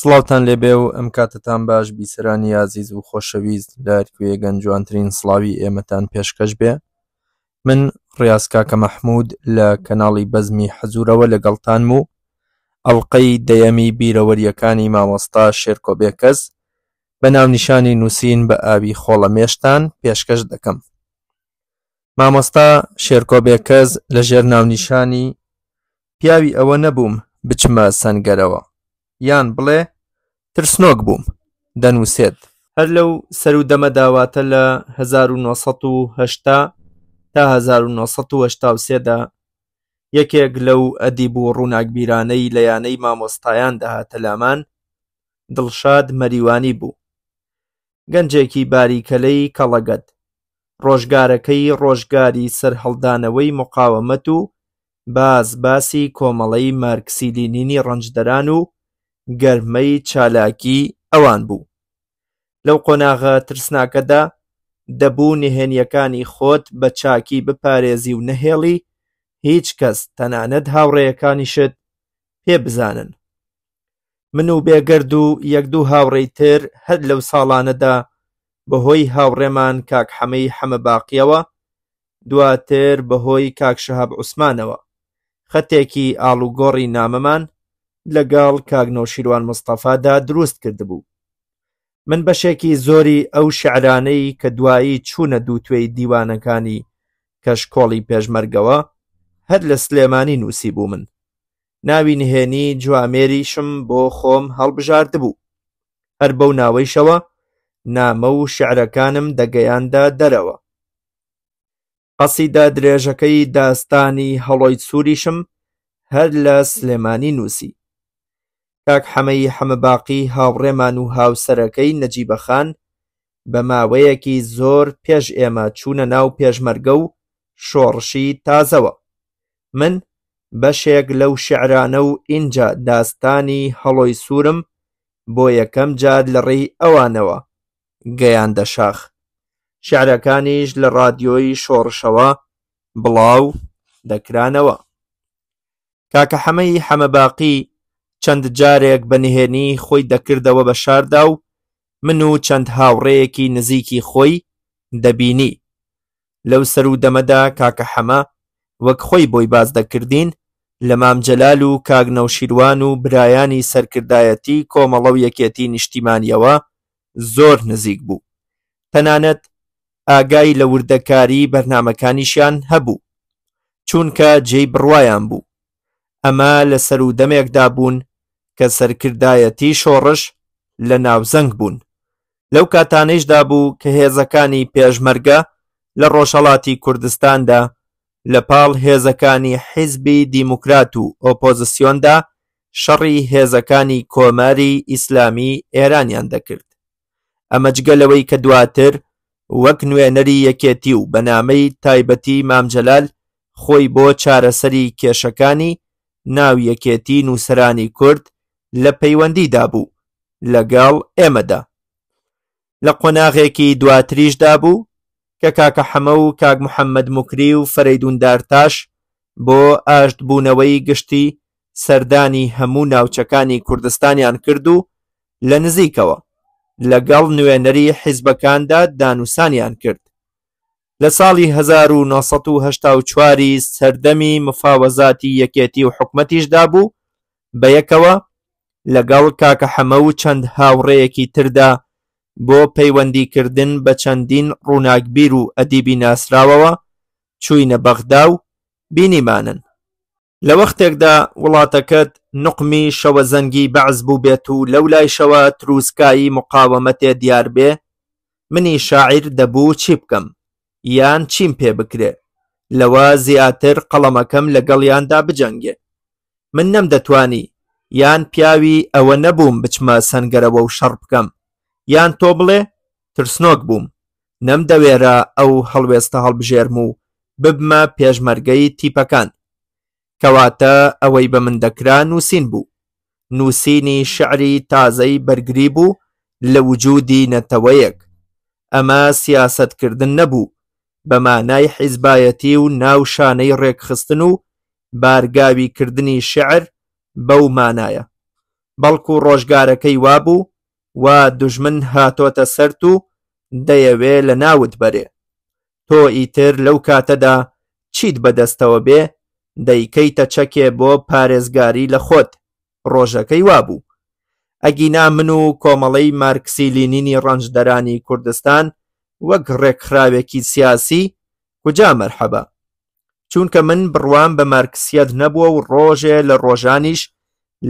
سڵاوتان لێبێ و ئەم کاتتان باش بیسرانی یازیز و خۆشەویست لەرکوێ گەنجوانترین سڵاوی ئێمەتان پێشکەش بێ من ڕاستکاکە مەحمود لە کەناڵی بەزمی حەزورەوە لەگەڵتان و ئەڵلقەی دەیەمی بیرەوەریەکانی مامۆستا شێرکۆبێکەس بە ناونیشانی نووسین بە ئاوی خۆڵە مێشتان پێشکەش دەکەم مامۆستا شێرکۆبێکەز لە ژێر ناونیشانی پیاوی ئەوە نەبووم بچمە سنگەرەوە یان بڵێ ترسنۆک بووم دەنووسێت هەر لەو سەر و دەمەداواتە لە 1970 تا 1970دا یەکێک لەو ئەدیب و ڕووناکبیرانەی لە یانەی مامۆستایان دەهاتە لامان دڵشاد مەریوانی بوو گەنجێکی باریکەلەی کەڵەگەت ڕۆژگارەکەی ڕۆژگاری سەرهەڵدانەوەی مقاومەت و باز باسی کۆمەڵەی مارکسیلینینی ڕەنجدەران و گەرمەی چالاکی ئەوان بوو لەو قۆناغە ترسناکەدا دەبوو نهێنیەکانی خۆت بە چاکی بپارێزی و نەهێڵی هیچ کەس تەنانەت هاوڕێیەکانیشت پێ بزانن من و بێگەرد و یەک دوو هاوڕێی تر هەر لەو ساڵانەدا بەهۆی هاوڕێمان کاک حەمەی حەمە باقیەوە دواتر بەهۆی کاکشەهاب عوسمانەوە خەتێکی ئاڵوگۆڕی نامەمان لەگەڵ کاگنۆشیروان مستەفادا دروست کردبوو من بەشێکی زۆری ئەو شعرانەی کە دوایی چوونە دووتێی دیوانەکانی کەشکۆڵی پێشمەرگەوە هەر لە سلێمانی نووسی بوو من ناوی نهێنی جوامێریشم بۆ خۆم هەڵبژاردبوو هەر بەو ناوەیشەوە نامە و شعرەکانم دەگەیاندا دەرەوە قەسیدا درێژەکەی داستانی هەڵۆی سووریشم هەر لە سلێمانی نووسی کاک حەمەی حەمەباقی هاوڕێمان و هاوسەرەکەی نەجیبە خان بە ماوەیەکی زۆر پێش ئێمە چوونە ناو پێشمەرگە و شۆڕشی تازەوە من بەشێک لەو شعرانە و ئینجا داستانی هەڵۆی سوورم بۆ یەکەم جاد لە ڕێی ئەوانەوە گەیاندە شاخ شعرەکانیش لە ڕادیۆی شۆڕشەوە بڵاو دەکرانەوە کاکە حەمەی حەمەباقی چەند جارێک بەنهێنی خۆی دەکردەوە بە شاردا و من و چەند هاوڕەیەکی نزیکی خۆی دەبینی لەو سەر و دەمەدا کاکە حەمە وەک خۆی بۆی باز دەکردین لە مامجەلال و کاگنەوشیروان و برایانی سەرکردایەتی کۆمەڵە و یەکێتی نیشتیمانیەوە زۆر نزیک بوو تەنانەت ئاگای لە وردەکاری بەرنمەکانیشیان هەبوو چونکە جێی بڕوایان بوو ئەمە لە سەر و دەمێکدا بوون کە سەرکردایەتی شۆڕش لە ناوزەنگ بوون لەو کاتانەیشدا بوو کە هێزەکانی پێشمەرگە لە ڕۆژەڵاتی کوردستاندا لە پاڵ هێزەکانی حیزبی دیموکرات و ئۆپۆزیسیۆندا شەڕی هێزەکانی کۆماری ئیسلامی ئێرانیان دەکرد ئەمە جگەلەوەی کە دواتر وەک نوێنەری یەکێتی و بەنامەی تایبەتی مامجەلال خۆی بۆ چارەسەری کێشەکانی ناو یەکێتی نووسرانی کورد لە پەیوەندیدا بوو لەگەڵ ئێمەدا لە قۆناغێکی دواتریشدا بوو کە کاکە حەمە و کاک محەممەد مکری و فەرەیدوندارتاش بۆ ئاشت بوونەوەی گشتی سەردانی هەموو ناوچەکانی کوردستانیان کرد و لە نزیکەوە لەگەڵ نوێنەری حیزبەکاندا دانووسانیان کرد لە ساڵی 1994 سەردەمی مفاوەزاتی یەکێتی و حکومەتیشدا بوو بە یەکەوە لەگەڵ کاکە حەمە و چەند هاوڕەیەکی تردا بۆ پەیوەندیکردن بە چەندین ڕووناکبیر و ئەدیبی ناسراوەوە چوینە بەغدا و بینیمانن لە وەختێکدا وڵاتەکەت نقمی شەوە زەنگی بەعز بوو بێت و لەو لایشەوە تروسکایی مقاومەتێ دیار بێ منی شاعیر دەبوو چی بکەم یان چیم پێ بکرێ لەوە زیاتر قەڵەمەکەم لەگەڵیاندا بجەنگێ من نەمدەتوانی یان پیاوی ئەوە نەبووم بچمە سنگەرەوە و شەڕ بکەم یان تۆ بڵێ ترسنۆک بووم نەمدەوێرە ئەو هەڵوێستە هەڵبژێرم و ببمە پێشمەرگەی تیپەکان کەواتە ئەوەی بە من دەکرا نووسین بوو نووسینی شعری تازەی بەرگری بوو لە وجودی نەتەوەیەک ئەمە سیاستکردن نەبوو بەمانای حیزبایەتی و ناوشانەی ڕێکخستن و بارگاویکردنی شعر بەو مانایە بەڵکو ڕۆژگارەکەی وابوو وا دوژمن هاتۆتە سرد و دەیەوێ لە ناوت بەرێ تۆ ئیتر لەو کاتەدا چیت بەدەستەوە بێ دەیکەیتە چەکێ بۆ پارێزگاری لە خۆت ڕۆژەکەی وابوو ئەگینا من و کۆمەڵەی مارکسیلینینی ڕەنجدەرانی کوردستان وەک ڕێکخراوێکی سیاسی کجا مەرحەبە چونکە من بڕوام بە مارکسیەت نەبووە و ڕۆژێ لە ڕۆژانیش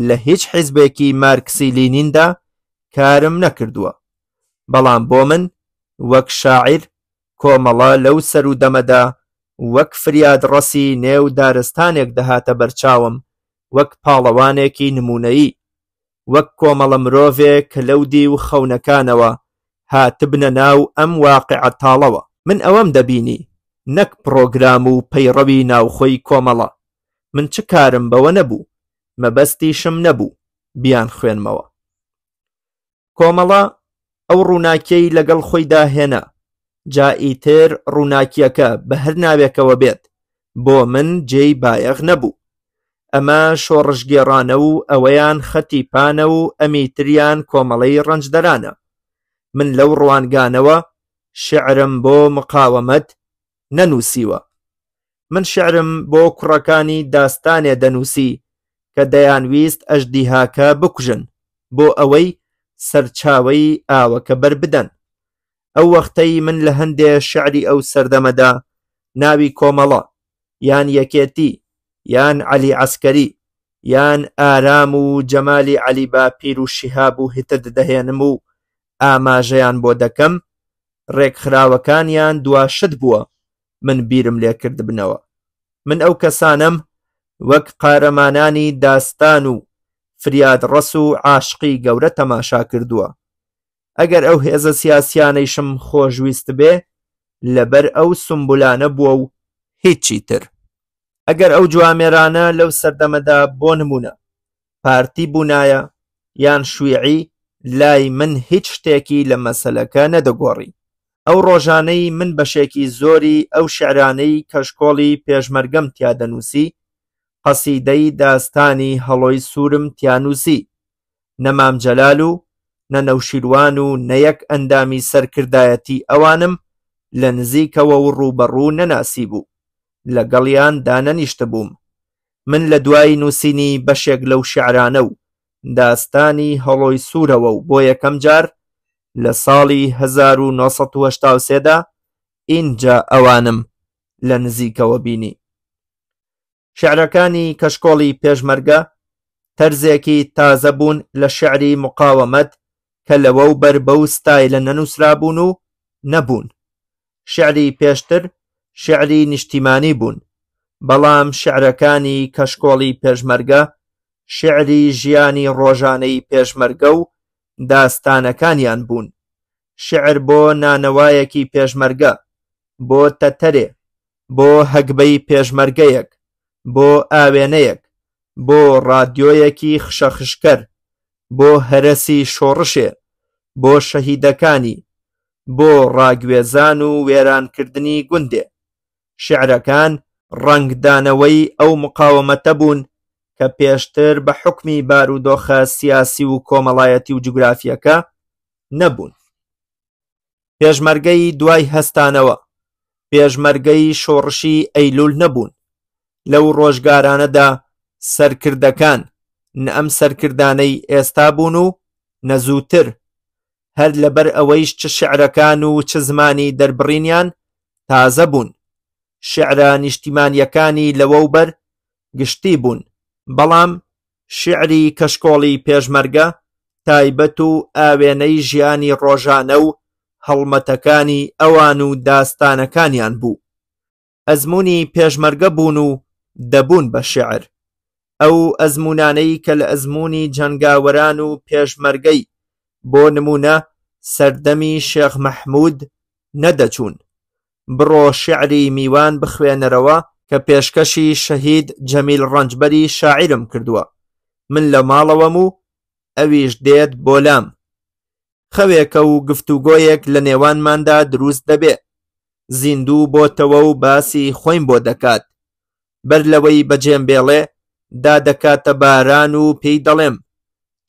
لە هیچ حیزبێکی مارکسی لینیندا کارم نەکردووە بەڵام بۆ من وەک شاعیر کۆمەڵە لەو سەر و دەمەدا وەک فریاد ڕەسی نێو دارستانێک دەهاتە بەرچاوم وەک پاڵەوانێکی نمونەیی وەک کۆمەڵە مرۆڤێک کە لەودی و خەونەکانەوە هاتبنە ناو ئەم واقع عتاڵەوە من ئەوەم دەبینی نەک پرۆگرام و پەیڕەوی ناوخۆی کۆمەڵە من چ کارم بەوە نەبوو مەبەستی شم نەبوو بیان خوێنمەوە کۆمەڵە ئەو ڕووناکەی لەگەڵ خۆیدا هێنا جائی تر ڕووناکیەکە بە هەر ناوێکەوە بێت بۆ من جێی بایەغ نەبوو ئەمە شۆڕژگێڕانە و ئەوەیان خەتی پانە و ئەمیتریان کۆمەڵەی ڕەنجدەرانە من لەو ڕوانگانەوە شعرم بۆ مقاومەت نەنووسیوە من شعرم بۆ کوڕەکانی داستانێ دەنووسی کە دەیانویست ئەشدیهاکە بکوژن بۆ ئەوەی سەرچاوەی ئاوەکە بربدەن ئەو وەختەی من لە هەندێ شعری ئەو سەردەمەدا ناوی کۆمەڵە یان یەکێتی یان علی عسکەری یان ئارام و جەمالی علی باپیر و شیهاب و هتر دەهێنم و ئاماژەیان بۆ دەکەم ڕێکخراوەکانیان دواشت بووە من بیرم لێکرد بنەوە من ئەو کەسانم وەک قارەمانانی داستان و فریاد ڕەس و عاشقی گەورە تەماشا کردووە ئەگەر ئەو هێزە سیاسیانەیشم خۆشویست بێ لەبەر ئەو سمبولانە بووە و هیچی تر ئەگەر ئەو جوامێرانە لەو سەردەمەدا بۆ نمونە پارتی بوونایە یان شوێعی لای من هیچ شتێکی لە مەسلەکە نەدەگۆڕی ئەو ڕۆژانەی من بەشێکی زۆری ئەو شیعرانەی کە شکۆڵی پێشمەرگەم تیا دەنووسی قەسیدەی داستانی هەڵۆی سوورم تیا نووسی نە مامجەلال و نە نەوشیروان و نەیەک ئەندامی سەرکردایەتی ئەوانم لە نزیکەوە و ڕووبەڕوو نەناسی بوو لەگەڵیان دانەنیشت بووم من لە دوای نووسینی بەشێک لەو شیعرانە و داستانی هەڵۆی سوورەوە و بۆ یەکەم جار لە ساڵی 1970 دا ئینجا ئەوانم لە نزیکەوە بینی شعرەکانی کەشکۆڵی پێشمەرگە تەرزێکی تازە بوون لە شعری مقاومەت کە لەوە و بەر بە و ستایلە نەنووسرابوون و نەبوون شعری پێشتر شعری نیشتیمانی بوون بەڵام شعرەکانی کەشکۆڵی پێشمەرگە شعری ژیانی ڕۆژانەی پێشمەرگە و داستانەکانیان بوون شعر بۆ نانەوایەکی پێشمەرگە بۆ تەتەرێ بۆ هەگبەی پێشمەرگەیەک بۆ ئاوێنەیەک بۆ ڕادیۆیەکی خشەخشکەر بۆ هەرسی شۆڕشێ بۆ شەهیدەکانی بۆ ڕاگوێزان و وێرانکردنی گوندێ شعرەکان ڕەنگدانەوەی ئەو مقاومەتە بوون کە پێشتر بە حکمی بارودۆخە سیاسی و کۆمەڵایەتی و جوگرافیەکە نەبوون پێشمەرگەی دوای هەستانەوە پێشمەرگەی شۆڕشی ئەیلول نەبوون لەو ڕۆژگارانەدا سەرکردەکان نە ئەم سەرکردانەی ئێستا بوون و نەزووتر هەر لەبەر ئەوەیش چ شعرەکان و چ زمانی دەربڕینیان تازە بوون شعرە نیشتیمانیەکانی لەوە بەر گشتی بوون بەڵام شعری کەشکۆڵی پێشمەرگە تایبەت و ئاوێنەی ژیانی ڕۆژانە و هەڵمەتەکانی ئەوان و داستانەکانیان بوو ئەزمموی پێشمەرگە بوون و دەبوون بە شعر ئەو ئەزمونانەی کە لە ئەزمموی جەنگاوەران و پێشمەرگەی بۆ نمونە سەردەمی شێخ مەحمود نەدەچوون بڕۆ شعری میوان بخوێنەرەوە کە پێشکەشی شەهید جەمیل ڕەنجبەری شاعرم کردووە من لە ماڵەوەم و ئەویش دێت بۆ لام خەوێکە و گفتوگۆیەک لە نێوانماندا دروست دەبێ زیندوو بۆتەوە و باسی خۆین بۆ دەکات بەر لەوەی بەجێم بێڵێ دادەکاتە باران و پێی دەڵێم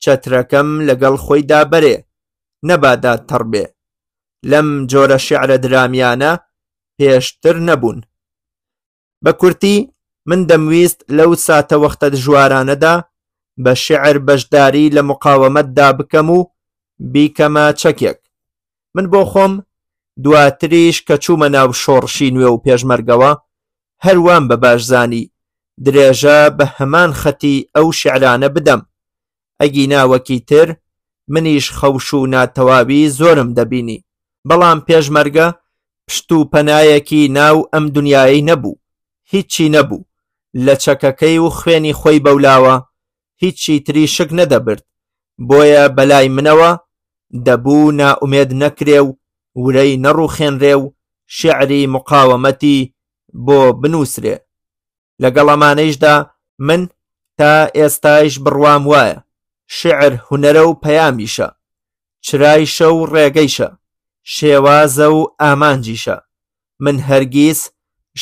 چەترەکەم لەگەڵ خۆیدا بەرێ نەبادا تەڕبێ لەم جۆرە شعرە درامیانە پێشتر نەبوون بە کورتی من دەمویست لەو ساتەوەختە دژوارانەدا بە شعر بەشداری لە مقاومەتدا بکەم و بیکەمە چەکێک من بۆ خۆم دواتریش کە چوومە ناو شۆڕشی نوێ و پێشمەرگەوە هەروان بە باشزانی درێژە بە هەمان خەتی ئەو شعرانە بدەم ئەگی ناوەکی تر منیش خەوش و ناتەواوی زۆرم دەبینی بەڵام پێشمەرگە پشت و پەنایەکی ناو ئەم دنیای نەبوو هیچی نەبوو لە چەکەکەی و خوێنی خۆی بەولاوە هیچی تری شک نەدەبرد بۆیە بەلای منەوە دەبوو ناومێد نەکرێ و ورەی نەڕوخێنرێ و شعری مقاومەتی بۆ بنووسرێ لەگەڵەمانەیشدا من تا ئێستایش بڕوام وایە شعر هوەرە و پەیامیشە چرایشە و ڕێگەیشە شێوازە و ئامانجیشە من هەرگیز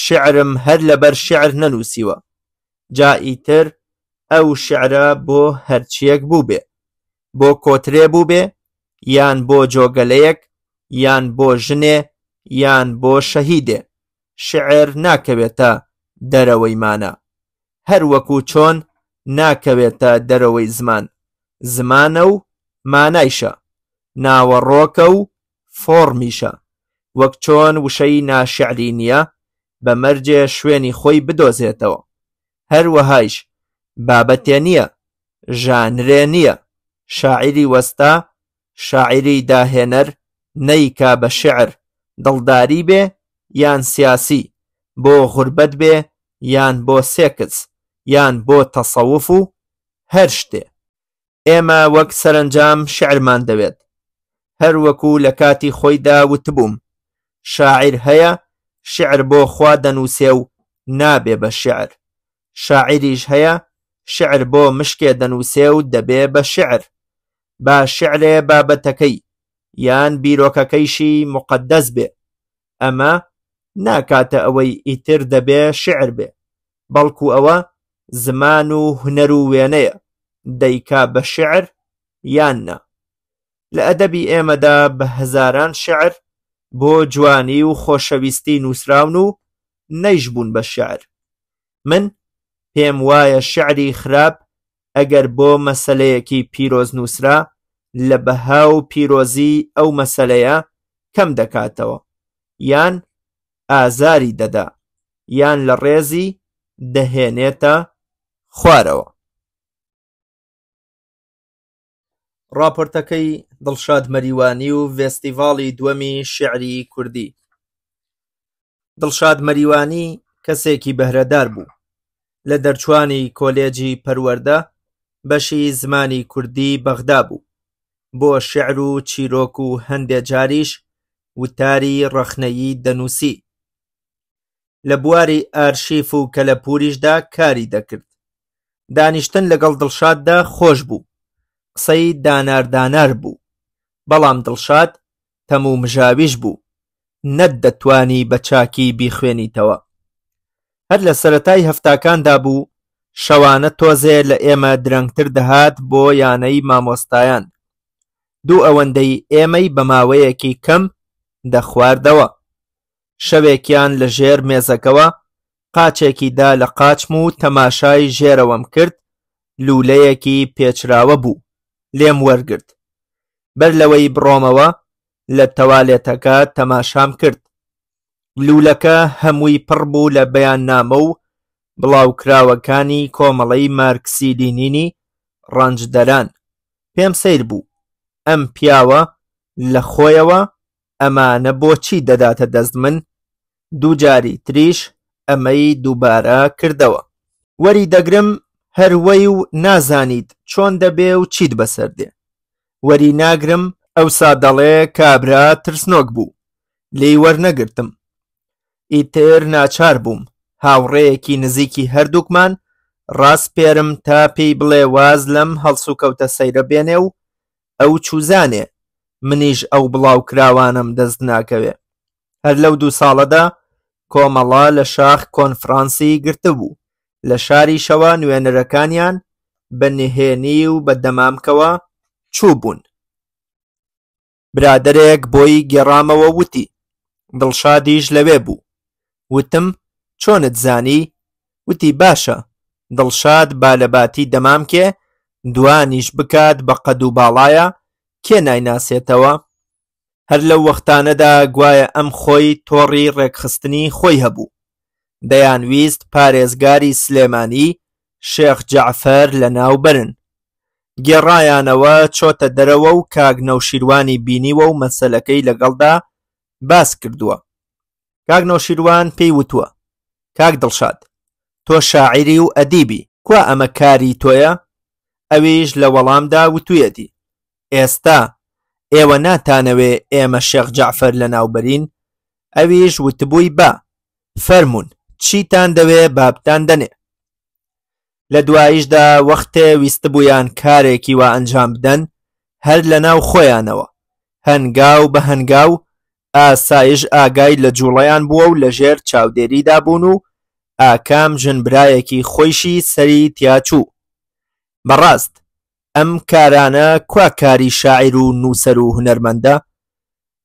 شعرم هەر لەبەر شعر نەنووسیوە جا ئیتر ئەو شعرە بۆ هەرچیەک بوو بێ بۆ کۆترێ بوو بێ یان بۆ جۆگەلەیەک یان بۆ ژنێ یان بۆ شەهیدێ شعر ناکەوێتە دەرەوەیمانە هەر وەکو چۆن ناکەوێتە دەرەوەی زمان زمانە و مانایشە ناوەڕۆکە و فۆڕمیشە وەک چۆن وشەی ناشعری نییە بە مەرجێ شوێنی خۆی بدۆزێتەوە هەروەهایش بابەتێ نییە ژانرێ نییە شاعری وەستا شاعری داهێنەر نەیکا بە شعر دڵداری بێ یان سیاسی بۆ غوربەت بێ یان بۆ سێکس یان بۆ تەسەوف و هەر شتێ ئێمە وەک سەرنجام شعرمان دەوێت هەر وەکو لە کاتی خۆیدا وتبووم شاعیر هەیە شعر بۆ خوا دەنووسێ و نابێ بە شعر شاعریش هەیە شعر بۆ مشکێ دەنووسێ و دەبێ بە شعر با شعرێ بابەتەکەی یان بیرۆکەکەیشی مقدەس بێ ئەمە ناکاتە ئەوەی ئیتر دەبێ شعر بێ بەڵکو ئەوە زمان و هوەر و وێنەیە دەیکا بە شعر یاننا لە ئەدەبی ئێمەدا بە هەزاران شعر بۆ جوانی و خۆشەویستی نووسراون و نەیشبوون بە شعر من پێم وایە شعری خراپ ئەگەر بۆ مەسلەیەکی پیرۆز نووسرا لە بەها و پیرۆزی ئەو مەسلەیە کەم دەکاتەوە یان ئازاری دەدا یان لە ڕێزی دەهێنێتە خوارەوە راپۆرتەکەی دڵشاد مەریوانی و فێستیڤاڵی دووەمی شیعری کوردی دڵشاد مەریوانی کەسێکی بەهرەدار بوو لە دەرچوانی کۆلێجی پەروەەردە بەشی زمانی کوردی بەغدا بوو بۆ شعر و چیرۆک و هەندێک جاریش وتاری ڕەخنەیی دەنووسی لە بواری ئارشیف و کەلەپوریشدا کاری دەکرد دانیشتن لەگەڵ دڵشاددا خۆش بوو قسەی داناردانار بوو بەڵام دڵشاد تەموو مژاویش بوو نەت دەتوانی بە چاکی بیخوێنیتەوە هەر لە سەتای هەفتاکاندا بوو شەوانە تۆزێ لە ئێمە درەنگتر دەهات بۆ یانەی مامۆستایان دوو ئەوەندەی ئێمەی بە ماوەیەکی کەم دەخواردەوە شەوێکیان لە ژێر مێزەکەوە قاچێکی دا لە قاچم و تەماشای ژێرەوەم کرد لولەیەکی پێچراوە بوو لێم وەرگرت بەر لەوەی بڕۆمەوە لە تەوالێتەکە تەماشام کرد لوولەکە هەمووی پڕ بوو لە بەیان نامە و بڵاوکراوەکانی کۆمەڵەی مارکسی لینینی ڕەنجدەران پێم سیر بوو ئەم پیاوە لە خۆیەوە ئەمانە بۆچی دەداتە دەست من دووجاری تریش ئەمەی دووبارە کردەوە وەری دەگرم هەروەی و نازانیت چۆن دەبێ و چیت بەسەر دێ وەریناگرم ئەوسا دەڵێ کابرا ترسنۆک بوو لێی وەرنەگرتم ئیتر ناچار بووم هاوڕەیەکی نزیکی هەردووکمان ڕاست پێرم تا پێی بڵێ واز لەم هەڵسو کەوتە سەیرە بێنێ و ئەو چوزانێ منیش ئەو بڵاو کراوانم دەست ناکەوێ هەر لەو دوو ساڵەدا کۆمەڵا لە شاخ کۆنفرانسی گرتبوو لە شاری شەوە نوێنەرەکانیان بە نهێنی و بە دەمامکەوە چوو بوون برادەرێک بۆی گێڕامەوە وتی دڵشادیش لەوێ بوو وتم چۆنت زانی وتی باشە دڵشاد بالەباتی دەمام کێ دوانیش بکات بە قەد و باڵایە کێ نایناسێتەوە هەر لەو وەختانەدا گوایە ئەم خۆی تۆڕی ڕێکخستنی خۆی هەبوو دەیانویست پارێزگاری سلێمانی شێخ جعفەر لە ناو برن گێڕایانەوە چۆتە دەرەوە و کاگ نەوشیروانی بینیوە و مەسەلەکەی لەگەڵدا باس کردووە کاگ نەوشیروان پێی وتووە کاک دڵشاد تۆ شاعری و ئەدیبی کوا ئەمە کاری تۆیە ئەویش لە وەڵامدا وتوویەتی ئێستا ئێوە ناتانەوێ ئێمە شێخ جعفەر لە ناوبەرین ئەویش وتبووی با فەرمونون چیتان دەوێ بابتان دەنێ لە دواییشدا وەختێ ویستبوویان کارێکی وا ئەنجام بدەن هەر لە ناو خۆیانەوە هەنگاو بە هەنگاو ئاسایش ئاگای لە جوڵەیان بووە و لەژێر چاودێریدا بوون و ئاکام ژنبرایەکی خۆیشی سەری تیاچوو بەڕاست ئەم کارانە کوا کاری شاعیر و نووسەر و هونەرمەندە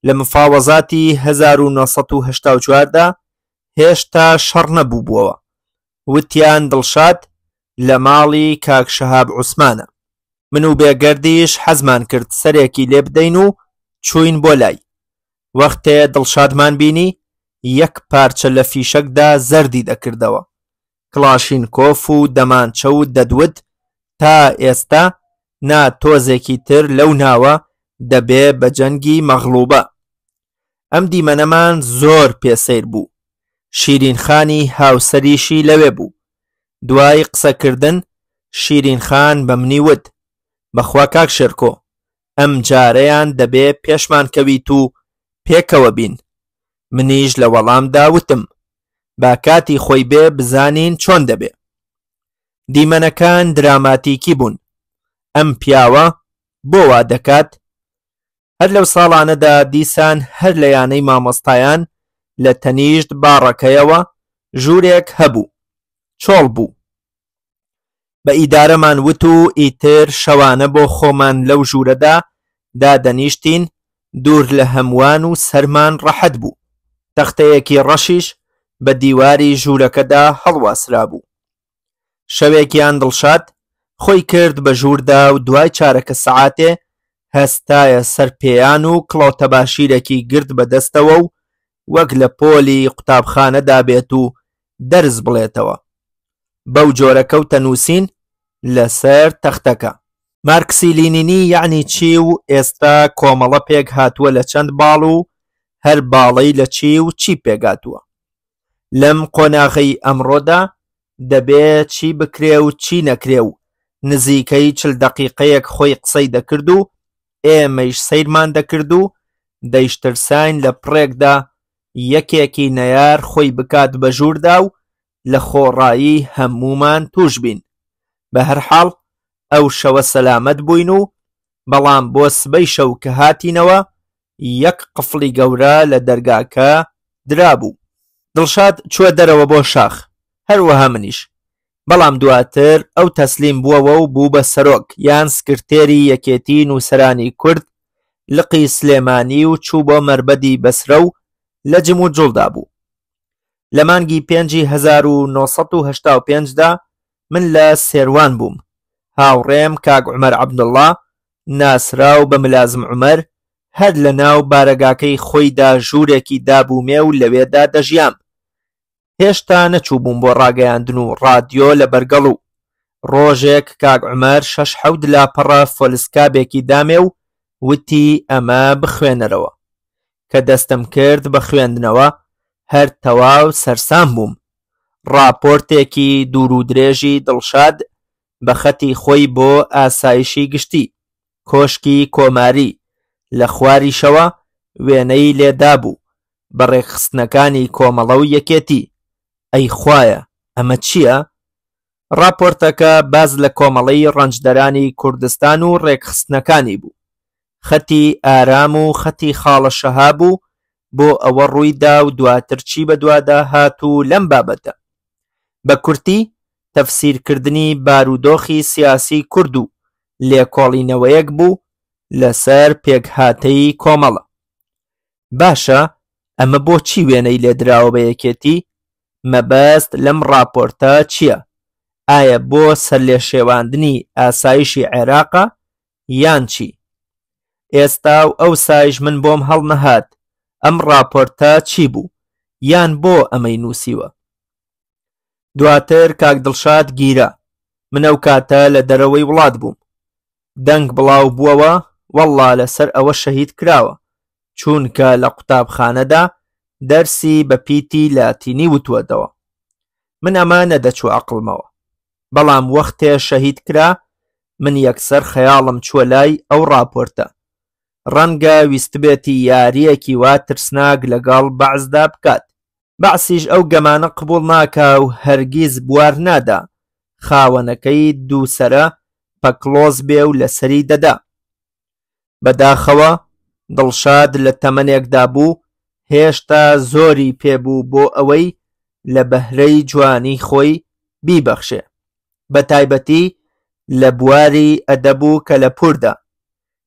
لە مفاوەزاتی 1970دا هێشتا شەڕ نەبوو بووەوە وتیان دڵشاد لە ماڵی کاکشەهاب عوسمانە من و بێگەردیش حەزمان کرد سەرێکی لێ بدەین و چوین بۆ لای وەختێ دڵشادمان بینی یەک پارچە لە فیشەکدا زەردی دەکردەوە کلاشین کۆف و دەمانچە و دەدوت تا ئێستا نا تۆزێکی تر لەو ناوە دەبێ بە جەنگی مەغلوبە ئەم دیمەنەمان زۆر پێسەیر بوو شیرینخانی هاوسەریشی لەوێ بوو دوای قسەکردن شیرینخان بە منی وت بەخوا کاک شەرکۆ ئەم جارەیان دەبێ پێشمان کەویت و پێکەوە بین منیش لە وەڵام داوتم با کاتی خۆی بێ بزانین چۆن دەبێ دیمەنەکان دراماتیکی بوون ئەم پیاوە بۆوا دەکات هەر لەو ساڵانەدا دیسان هەر لە یانەی مامۆستایان لە تەنیشت باڕەکەیەوە ژوورێک هەبوو چۆڵ بوو بە ئیدارەمان وت و ئیتر شەوانە بۆ خۆمان لەو ژوورەدا دادەنیشتین دوور لە هەمووان و سەرمان ڕەحەت بوو تەختەیەکی ڕەشیش بە دیواری ژوورەکەدا هەڵواسرا بوو شەوێکیان دڵشاد خۆی کرد بە ژووردا و دوای چارەکە سەعاتێ هەستایە سەرپێیان و کڵۆتە باشیرێکی گرد بەدەستەوە و وەک لە پۆلی قوتابخانەدا بێت و دەرز بڵێتەوە بەو جۆرەکەوتە نووسین لەسەر تەختەکە مارکسیلینینی یعنی چی و ئێستا کۆمەڵە پێک هاتووە لە چەند باڵ و هەر باڵەی لە چی و چی پێگاتووە لەم قۆناغی ئەمڕۆدا دەبێت چی بکرێ و چی نەکرێ و نزیکەی چل دەقیقەیەک خۆی قسەی دەکرد و ئێمەش سیرمان دەکرد و دەیشترساین لە پڕێکدا یەکێکی نەیار خۆی بکات بە ژووردا و لە خۆڕایی هەمومان توش بین بە هەرحاڵ ئەو شەوە سەلامەت بووین و بەڵام بۆ سبەی شەو کە هاتینەوە یەک قفڵی گەورە لە دەرگاکە درابوو دڵشاد چوە دەرەوە بۆ شاخ هەروەها منیش بەڵام دواتر ئەو تەسلیم بووەوە و بوو بە سەرۆک یان سکرتێری یەکێتی نووسرانی کورد لقی سلێمانی و چوو بۆ مەربەدی بەسرە و لە جم و جوڵدا بوو لە مانگی 1995دا من لە سێوان بووم هاوڕێم کاک عمەر عبدله ناسراو بە ملازم عمەر هەر لە ناو بارەگاکەی خۆیدا ژوورێکی دابوومێ و لەوێدا دەژیام هێشتا نەچوو بووم بۆ ڕاگەیاندن و ڕادیۆ لە بەرگەڵ و ڕۆژێک کاک عمەر شەش حەود لاپەڕە فۆلسکابێکی دامێ و وتی ئەمە بخوێنەرەوە کە دەستم کرد بە خوێندنەوە هەر تەواو سەرسام بووم ڕاپۆرتێکی دوورودرێژی دڵشاد بە خەتی خۆی بۆ ئاسایشی گشتی کۆشکی کۆماری لە خواری شەوە وێنەی لێدابوو بە ڕێکخستنەکانی کۆمەڵە و یەکێتی ئەی خویە ئەمە چییە؟ راپۆرتەکە باز لە کۆمەڵەی ڕەنجدەرانی کوردستان و ڕێکخستنەکانی بوو خەتی ئارام و خەتی خاڵە شەها بوو بۆ ئەوە ڕوویدا و دواتر چی بەدووادا هات و لەم بابەتە بە کورتی تەفسیرکردنی بارودۆخی سیاسی کورد و لێکۆڵینەوەیەک بوو لەسەر پێکهاتەی کۆمەڵە باشە ئەمە بۆچی وێنەی لێدراوە بە یەکێتی مەبەست لەم راپۆرتە چییە ئایا بۆ سەر لێ شێواندنی ئاسایشی عێراقا یان چی ئێستا و ئەو سایش من بۆم هەڵ نەهات ئەم راپۆرتە چی بوو یان بۆ ئەمەی نووسیوە دواتر کاک دڵشاد گیرە منەو کاتە لە دەرەوەی وڵات بووم دەنگ بڵاو بووەوە وەڵا لەسەر ئەوە شەهید کراوە چونکە لە قوتابخانەدا دەرسی بە پیتی لاتینی وتوەتەوە من ئەمە نەدەچوو عقلمەوە بەڵام وەختێ شەهید کرا من یەکسەر خەیاڵم چوە لای ئەو راپۆرتە ڕەنگە ویستبێتی یاریەکی وا ترسناک لەگەڵ بەعزدا بکات بەعسیش ئەو گەمانە قبول ناکە و هەرگیز بوار نادا خاوەنەکەی دووسرە پەکلۆز بێ و لەسەری دەدا بەداخەوە دڵشاد لە تەمەنێکدا بوو هێشتا زۆری پێبوو بۆ ئەوەی لە بەهرەی جوانی خۆی بیبەخشێ بە تایبەتی لە بواری ئەدەبوو کە لە پوردا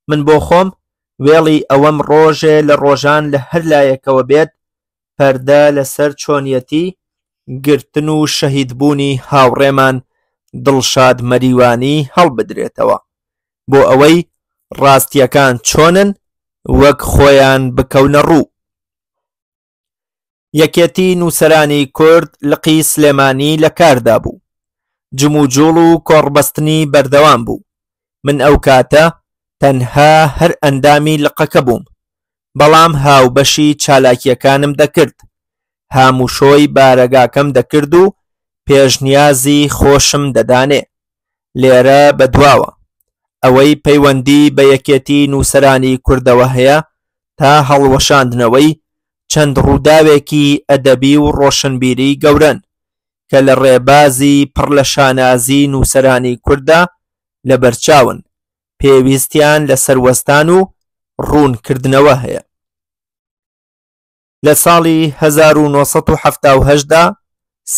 من بۆ خۆم وێڵی ئەوەم ڕۆژێ لە ڕۆژان لە هەر لایەکەوە بێت پەردە لەسەر چۆنیەتی گرتن و شەهیدبوونی هاوڕێمان دڵشاد مەریوانی هەڵبدرێتەوە بۆ ئەوەی ڕاستیەکان چۆنن وەک خۆیان بکەونە ڕوو یەکێتی نووسرانی کورد لقی سلێمانی لەکاردا بوو جموجوڵ و کۆڕبەستنی بەردەوام بوو من ئەو کاتە تەنها هەر ئەندامی لقەکە بووم بەڵام هاوبەشی چالاکیەکانم دەکرد هاموشۆی بارەگاکەم دەکرد و پێشنیازی خۆشم دەدانێ لێرە بەدواوە ئەوەی پەیوەندی بە یەکێتی نووسرانی کوردەوە هەیە تا هەڵوەشاندنەوەی چەند ڕووداوێکی ئەدەبی و ڕۆشنبیری گەورن کە لە ڕێبازی پڕ لە شانازی نووسرانی کووردا لە بەرچاون پێویستیان لە سەروەستان و ڕوونکردنەوە هەیە لە ساڵی 1970دا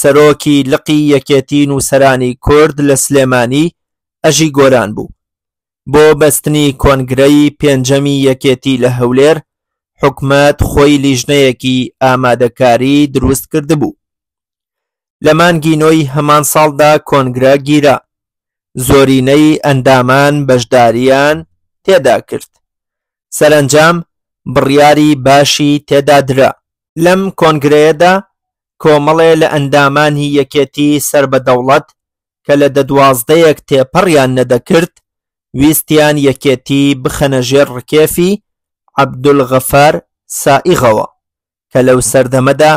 سەرۆکی لقی یەکێتین و سەرانی کورد لە سلێمانی ئەژی گۆران بوو بۆ بەستنی کۆنگرەی پێنجەمی یەکێتی لە هەولێر حکومەت خۆی لیژنەیەکی ئامادەکاری دروست کردبوو لە مانگینۆی هەمان ساڵدا کۆنگرە گیرە زۆرینەی ئەندامان بەشداریان تێدا کرد سەرنجام بڕیاری باشی تێدا درا لەم کۆنگرەیەدا کۆمەڵێ لە ئەندامانی یەکێتی سەر بەدەوڵەت کە لە دە دوازدەیەک تێپەڕیان نەدەکرد ویستیان یەکێتی بخەنە ژێر ڕکێفی عەبدولغەفەر سائیغەوە کە لەو سەردەمەدا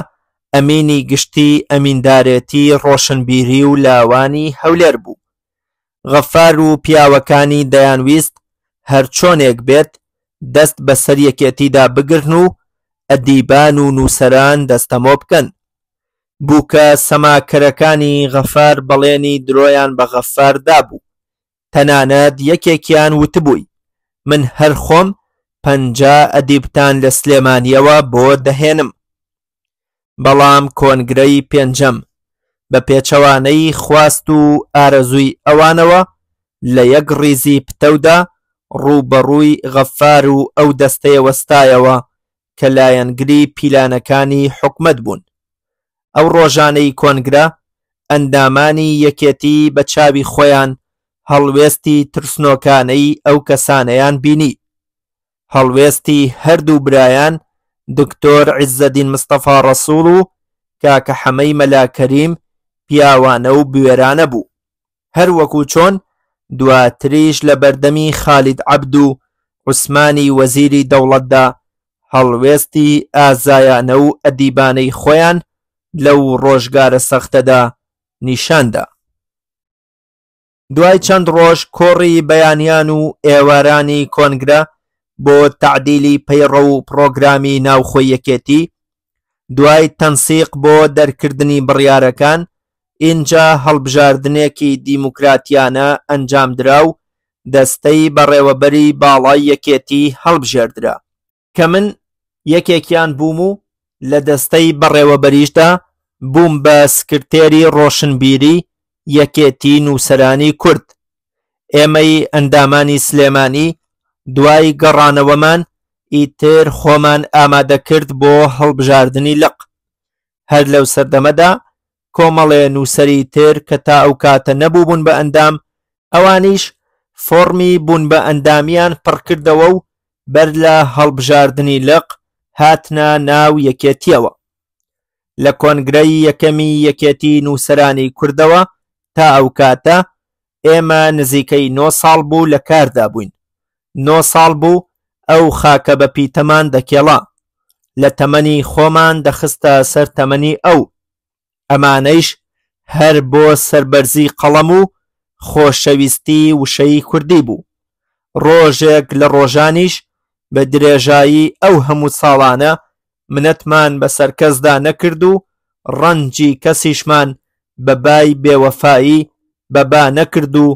ئەمینی گشتی ئەمیندارەتی ڕۆشنبیری و لاوانی هەولێر بوو غەفار و پیاوەکانی دەیانویست هەرچۆنێک بێت دەست بە سەریەکێتیدا بگرن و ئەدیبان و نووسەران دەستەمۆ بکەن بووکە سەماکەرەکانی غەفار بەڵێنی درۆیان بە غەفاردا بوو تەنانەت یەکێکیان وتبووی من هەر خۆم پەنجا ئەدیبتان لە سلێمانیەوە بۆ دەهێنم بەڵام کۆنگرەی پێنجەم بە پێچەوانەی خواست و ئارەزووی ئەوانەوە لە یەک ڕیزی پتەودا ڕووبەڕووی غەفار و ئەو دەستەیە وەستایەوە کە لایەنگری پیلانەکانی حکومت بوون ئەو ڕۆژانەی کۆنگرا ئەندامانی یەکێتی بە چاوی خۆیان هەڵوێستی ترسنۆکانەی ئەو کەسانەیان بینی هەڵوێستی هەردوو برایان دکتۆر عیزەدین مستەفا ڕەسوول و کاکە حەمەی مەلاکەریم پیاوانە و بوێرانە بوو هەروەکو چۆن دواتریش لە بەردەمی خالید عەبد و عوسمانی وەزیری دەوڵەتدا هەڵوێستی ئازایانە و ئەدیبانەی خۆیان لەو ڕۆژگارە سەختەدا نیشاندا دوای چەند ڕۆژ کۆڕی بەیانیان و ئێوارانی کۆنگرە بۆ تععدیلی پەیڕە و پرۆگرامی ناوخۆی یەکێتی دوای تەنسیق بۆ دەرکردنی بڕیارەکان ئینجا هەڵبژاردنێکی دیموکراتیانە ئەنجامدرا و دەستەی بەڕێوەبەری باڵای یەکێتی هەڵبژێردرا کە من یەکێکیان بووم و لە دەستەی بەڕێوەبەریشدا بووم بە سکرتێری ڕۆشنبیری یەکێتی نووسرانی کورد ئێمەی ئەندامانی سلێمانی دوای گەڕانەوەمان ئیتر خۆمان ئامادەکرد بۆ هەڵبژاردننی لەق هەر لەو سەردەمەدا کۆمەڵێ نووسری تر کە تا ئەو کاتە نەبوو بوون بە ئەندام ئەوانیش فۆرمی بوون بە ئەندامیان پڕکردەوە و بەر لە هەڵبژاردننی لەق هاتنا ناو یەکێتیەوە لە کۆنگرەی یەکەمی یەکێتی نووسرانی کوردەوە تا ئەو کاتە ئێمە نزیکەی نۆ ساڵ بوو لە کاردا بووین نۆ ساڵ بوو ئەو خاکە بە پیتەمان دەکێڵا لە تەمەنی خۆمان دەخستە سەر تەمەنی ئەو ئەمانەیش هەر بۆ سربەرزی قەڵەم و خۆشەویستی وشەی کوردی بوو ڕۆژێک لە ڕۆژانیش بە درێژایی ئەو هەموو ساڵانە منەتمان بەسەر کەسدا نەکرد و ڕەنجی کەسیشمان بەبای بێوەفایی بەبا نەکرد و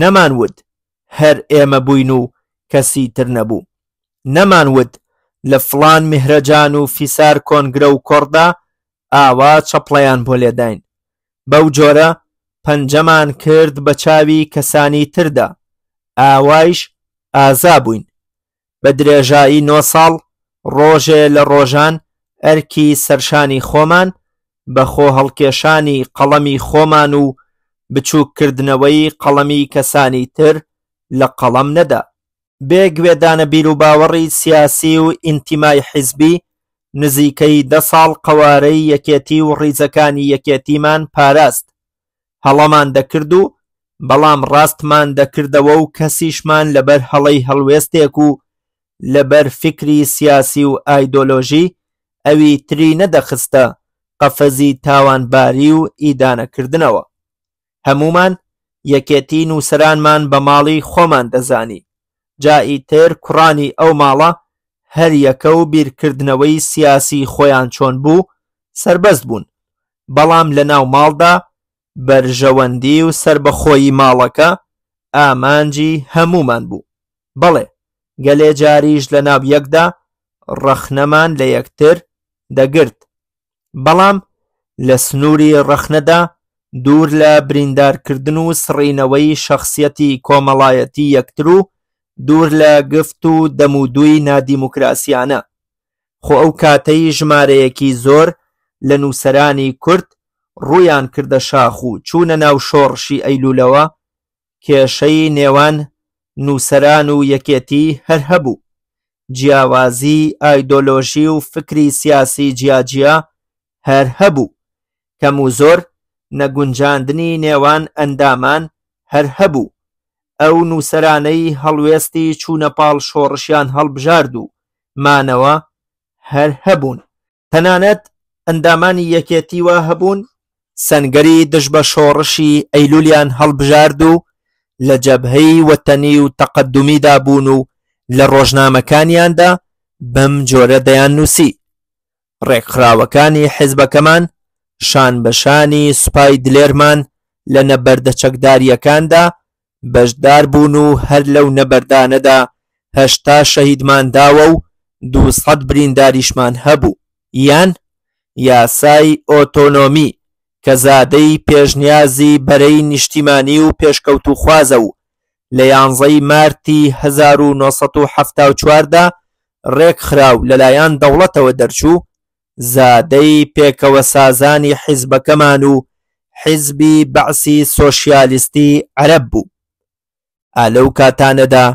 نەمانود هەر ئێمە بووین و کەسی تر نەبوو نەمانود لە فلان مهرەجان و فیسار کۆنگرە و کۆڕدا ئاوا چەپڵەیان بۆ لێداین بەو جۆرە پەنجەمان کرد بە چاوی کەسانی تردا ئاوایش ئازا بووین بە درێژایی نۆ ساڵ ڕۆژێ لە ڕۆژان ئەرکی سەرشانی خۆمان بەخۆ هەڵکێشانی قەڵەمی خۆمان و بچووکردنەوەی قەڵەمی کەسانی تر لە قەڵەم نەدا بێگوێدانە بیر و باوەڕی سیاسی و ئینتیمای حیزبی نزیکەی دە ساڵ قەوارەی یەکێتی و ڕیزەکانی یەکێتیمان پاراست هەڵەمان دەکرد و بەڵام ڕاستمان دەکردەوە و کەسیشمان لەبەر هەڵەی هەڵوێستێک و لەبەر فکری سیاسی و ئایدۆلۆژی ئەوی تری نەدەخستە قەفەزی تاوانباری و ئیدانەکردنەوە هەمومان یەکێتی نووسرانمان بە ماڵی خۆمان دەزانی جائی تر کوڕانی ئەو ماڵە هەریەکە و بیرکردنەوەی سیاسی خۆیان چۆن بوو سربەست بوون بەڵام لە ناو ماڵدا بەرژەوەندی و سربەخۆیی ماڵەکە ئامانجی هەمومان بوو بەڵێ گەلێ جاریش لە ناو یەکدا ڕەخنەمان لە یەکتر دەگرت بەڵام لە سنووری ڕەخنەدا دوور لە بریندارکردن و سڕینەوەی شەخصیەتی کۆمەڵایەتی یەکتر و دوور لە گفت و دەمودووی نادیموکراسیانە خۆ ئەو کاتەی ژمارەیەکی زۆر لە نووسرانی کورد ڕویان کردە شاخ و چوونە ناو شۆڕشی ئەیلولەوە کێشەی نێوان نووسران و یەکێتی هەر هەبوو جیاوازی ئایدۆلۆژی و فکری سیاسی جیاجیا هەر هەبوو کەم و زۆر نەگونجاندنی نێوان ئەندامان هەر هەبوو ئەو نووسەرانەی هەڵوێستی چوونەپاڵ شۆڕشیان هەڵبژارد و مانەوە هەر هەبوون تەنانەت ئەندامانی یەکێتی وا هەبوون سنگری دش بە شۆڕشی ئەیلولیان هەڵبژارد و لە جەبهەی وەتەنی و تەقدمیدا بوون و لە ڕۆژنامەکانیاندا بەم جۆرە دەیان نووسی ڕێکخراوەکانی حیزبەکەمان شان بەشانی سوپای دلێرمان لە نەبەردە چەکداریەکاندا بەشدار بوون و هەر لەو نەبەردانەدا هەشتا شەهیدمان داوە و دوسەد برینداریشمان هەبوو یان یاسای ئۆتۆنۆمی کە زادەی پێشنیازی بەرەی نیشتیمانی و پێشکەوت و خوازە و لە یانزەی مارتی 1970دا ڕێک خراو لەلایەن دەوڵەتەوە دەرچوو زادەی پێکەوە سازانی حیزبەکەمان و حیزبی بەعسی سۆشیالیستی عەرب بوو ئالەو کاتانەدا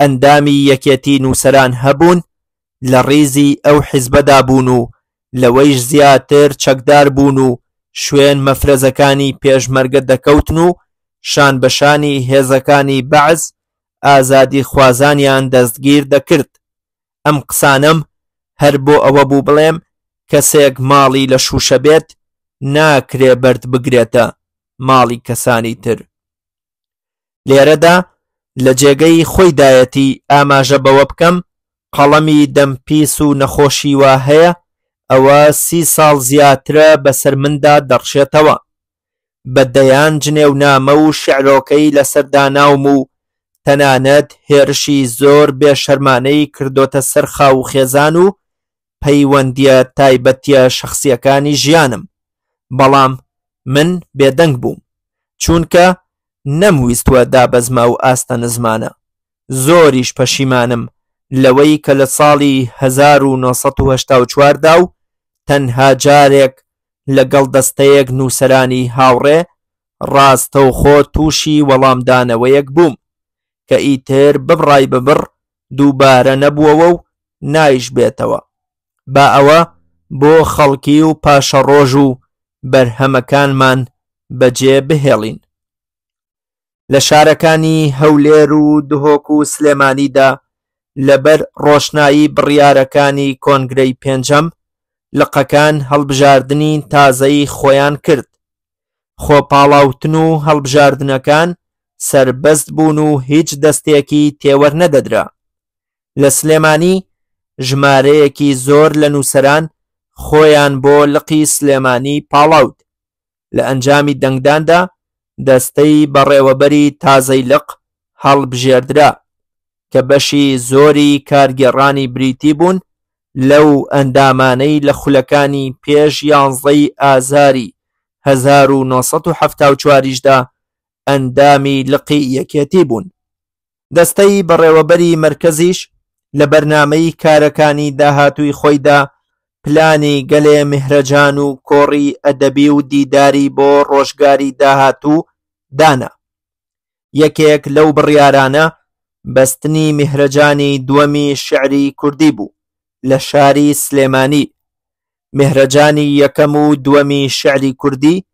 ئەندامی یەکێتی نووسەران هەبوون لە ڕیزی ئەو حیزبەدا بوون و لەوەیش زیاتر چەکدار بوون و شوێن مەفرەزەکانی پێشمەرگە دەکەوتن و شان بەشانی هێزەکانی بەعز ئازادی خوازانیان دەستگیر دەکرد ئەم قسانم هەر بۆ ئەوە بوو بڵێم کەسێک ماڵی لە شوشە بێت ناکرێ بەرد بگرێتە ماڵی کەسانی تر لێرەدا لە جێگەی خۆیدایەتی ئاماژە بەوە بکەم قەڵەمی دەمپیس و نەخۆشیوە هەیە ئەوە سی ساڵ زیاترە بەسەر مندا دەڕشێتەوە بەدەیان جنێو نامە و شعرۆکەی لەسەردا ناوم و تەنانەت هێرشی زۆر بێشەرمانەی کردوتە سەر خاو خێزان و پەیوەندیە تایبەتیە شخصیەکانی ژیانم بەڵام من بێدەنگ بووم چونکە نەمویستوە دابەزما و ئاستە نزمانە زۆریش پەشیمانم لەوەی کە لە ساڵی 1994 دا و تەنها جارێک لەگەڵ دەستەیەک نووسرانی هاوڕێ ڕاستە و خۆ تووشی وەڵامدانەوەیەک بووم کە ئیتر ببڕای ببڕ دووبارە نەبووەوە و نایش بێتەوە با ئەوە بۆ خەڵکی و پاشەڕۆژ و بەرهەمەکانمان بەجێ بهێڵین لە شارەکانی هەولێر و دهۆک و سلێمانیدا لەبەر ڕۆشنایی بڕیارەکانی کۆنگرەی پێنجەم لقەکان هەڵبژاردننی تازەی خۆیان کرد خۆپاڵاوتن و هەڵبژاردنەکان سربەست بوون و هیچ دەستێکی تێوەەر نەدەدرا لە سلێمانی ژمارەیەکی زۆر لە نووسران خۆیان بۆ لقی سلێمانی پاڵاوت لە ئەنجامی دەنگداندا دەستەی بەڕێوەبەری تازەی لق هەڵبژێردرا کە بەشی زۆری کارگێڕانی بریتی بوون لەو ئەندامانەی لە خولەکانی پێش یانزەی ئازاری 1970دا ئەندامی لقی یەکێتی بوون دەستەی بەڕێوەبەری مرکزیش لە بەرنمەی کارەکانی داهاتووی خۆیدا پلانی گەلێ مهرەجان و کۆڕی ئەدەبی و دیداری بۆ ڕۆژگاری داهاتوو دانا یەکێک لەو بڕیارانە بەستنی میهرەجانی دووەمی شعری کوردی بوو لە شاری سلێمانی مهرەجانی یەکەم و دووەمی شعری کوردی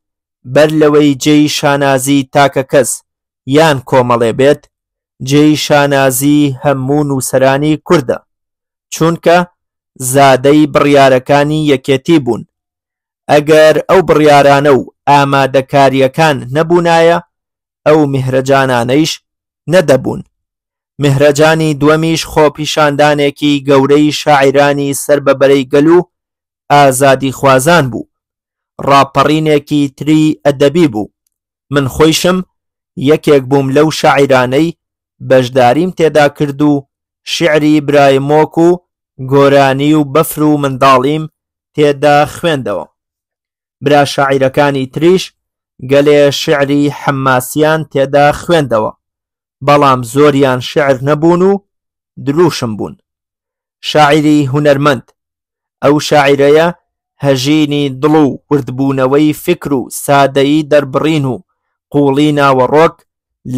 بەر لەوەی جێی شانازی تاکە کەس یان کۆمەڵێ بێت جێی شانازی هەموو نووسرانی کووردە چونکە زادەی بڕیارەکانی یەکێتی بوون ئەگەر ئەو بڕیارانە و ئامادەکاریەکان نەبوونایە ئەو میهرەجانانەیش نەدەبوون مهرەجانی دووەمیش خۆپیشاندانێکی گەورەی شاعرانی سەر بەبەرەی گەل و ئازادی خوازان بوو ڕاپەڕینێکی تری ئەدەبی بوو من خۆیشم یەکێک بووم لەو شاعرانەی بەشداریم تێدا کرد و شعری برای مۆک و گۆرانی و بەفر و منداڵیم تێدا خوێندەوە برا شاعیرەکانی تریش گەلێ شعری حەماسیان تێدا خوێندەوە بەڵام زۆریان شعر نەبوون و دروشم بوون شاعری هوەرمەند ئەو شاعرەیە هەژینی دڵ و وردبوونەوەی فکر و سادەیی دەربڕین و قوڵی ناوەڕۆک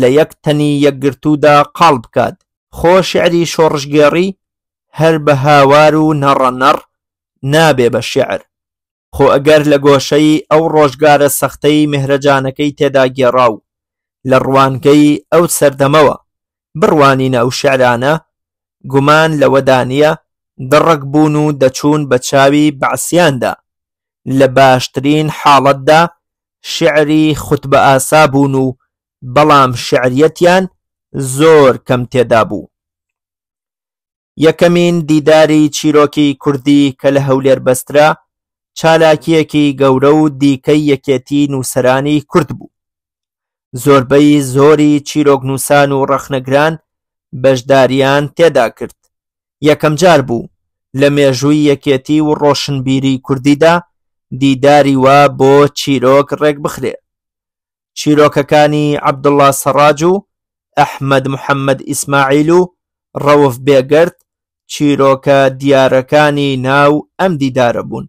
لە یەک تەنی یەکگرتوودا قاڵ بکات خۆ شعری شۆڕژگێڕی هەر بە هاوار و نەڕەنەڕ نابێ بە شعر خۆ ئەگەر لە گۆشەی ئەو ڕۆژگارە سەختەی مهرەجانەکەی تێدا گێڕاو لە ڕوانکەی ئەو سەردەمەوە بڕوانینە ئەو شعرانە گومان لەوەدانە دڕک بوون و دەچوون بە چاوی بەعسیاندا لە باشترین حاڵەتدا شعری خوت بە ئاسا بوون و بەڵام شعریەتیان زۆر کەم تێدا بوو یەکەمین دیداری چیرۆکی کوردی کە لە هەولێر بەسترا چالاکیەکی گەورە و دیکەی یەکێتی نووسرانی کورد بوو زۆربەی زۆری چیرۆک نووسان و ڕەخنەگران بەشداریان تێدا کرد یەکەم جار بوو لە مێژووی یەکێتی و ڕۆشنبیری کوردیدا دیداری وا بۆ چیرۆک ڕێک بخرێ چیرۆکەکانی عەبدڵڵا سەڕاج و ئەحمد محەممەد ئیسماعیل و ڕەوف بێگرت چیرۆکە دیارەکانی ناو ئەم دیدارە بوون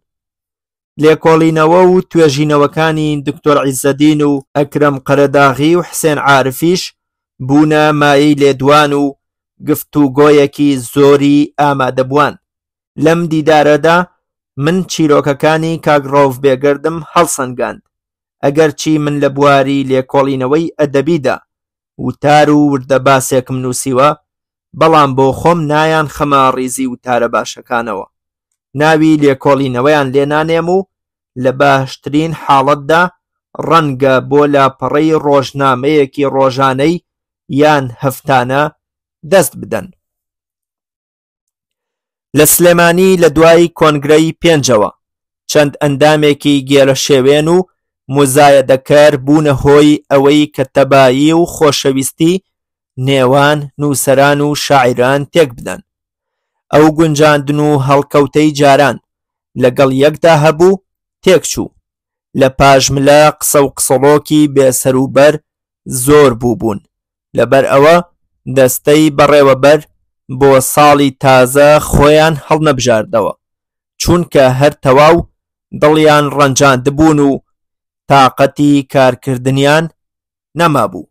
لێکۆڵینەوە و توێژینەوەکانی دکتۆر عیزەدین و ئەکرم قەرەداغی و حسێن عاعرفیش بوونە مایی لێدوان و گفتوگۆیەکی زۆری ئامادەبووان لەم دیدارەدا من چیرۆکەکانی کاگڕۆڤ بێگردم هەڵسەنگاند ئەگەر چی من لە بواری لێکۆڵینەوەی ئەدەبیدا وتار و وردە باسێکم نووسیوە بەڵام بۆ خۆم نایان خەما ڕیزی وتارە باشەکانەوە ناوی لێکۆڵینەوەیان لێنانێم و لە باشترین حاڵەتدا ڕەنگە بۆ لاپەڕەی ڕۆژنامەیەکی ڕۆژانەی یان هەفتانە دەست بدەن لە سلێمانی لە دوای کۆنگرەی پێنجەوە چەند ئەندامێکی گێلە شێوێن و مزایەدەکەر بوونە هۆی ئەوەی کە تەبایی و خۆشەویستی نێوان نووسەران و شاعران تێک بدەن ئەو گونجاندن و هەڵکەوتەی جاران لەگەڵ یەکدا هەبوو تێکچوو لە پاژملە قسە و قسەڵۆکی بێسەروبەر زۆر بوو بوون لەبەر ئەوە دەستەی بەڕێوەبەر بۆ ساڵی تازە خۆیان هەڵنەبژاردەوە چونکە هەر تەواو دڵیان ڕەنجاندبوون و تااقەتی کارکردنیان نەما بوو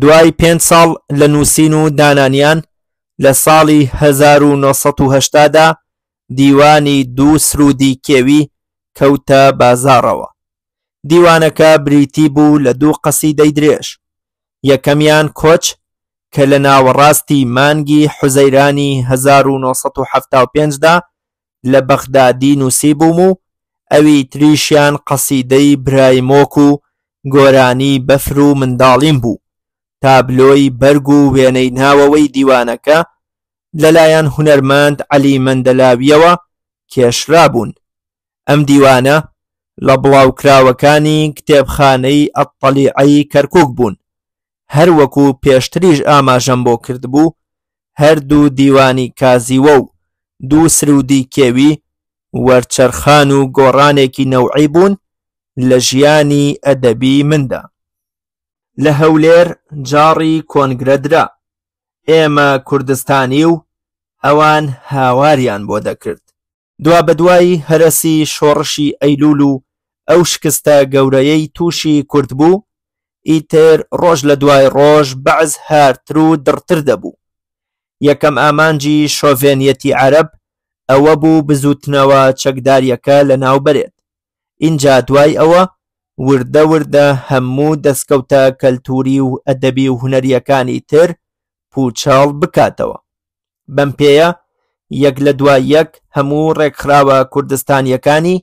دوای پێنج ساڵ لە نووسین و دانانیان لە ساڵی 1970 دا دیوانی دوو سرودی کێوی کەوتە بازارەوە دیوانەکە بریتی بوو لە دوو قەسیدەی درێژ یەکەمیان کۆچ کە لە ناوەڕاستی مانگی حوزەیرانی 1975 دا لە بەخدادی نووسی بووم و ئەوی تریشیان قەسیدەی برایمۆک و گۆرانی بەفر و منداڵیم بوو تابلۆی بەرگ و وێنەی ناوەوەی دیوانەکە لەلایەن هونەرمەند علی مندەلاویەوە کێشرا بوون ئەم دیوانە لە بڵاوکراوەکانی کتێبخانەی ئەپەلیعایی کەرکک بوون هەروەکو پێشتریش ئاماژەم بۆ کرد بوو هەردوو دیوانی کازیوە و دوو سرودی کێوی وەرچەرخان و گۆڕانێکی نەوعی بوون لە ژیانی ئەدەبی مندا لە هەولێر جاڕی کۆنگرەدرا ئێمە کوردستانی و ئەوان هاواریان بۆ دەکرد دوا بەدوایی هەرسی شۆڕشی ئەیلول و ئەو شکستە گەورەیەی تووشی کورد بوو ئیتر ڕۆژ لە دوای ڕۆژ بەعز هارتر و درتر دەبوو یەکەم ئامانجی شۆڤێنیەتی عەرب ئەوە بوو بزوتنەوە چەکداریەکە لە ناو بەرێت اینجا دوای ئەوە وردە وردە هەموو دەستکەوتە کەلتوری و ئەدەبی و هوەریەکانی تر پوچاڵ بکاتەوە بەم پێەیە یەک لە دوای یەک هەموو ڕێکخراوە کوردستانیەکانی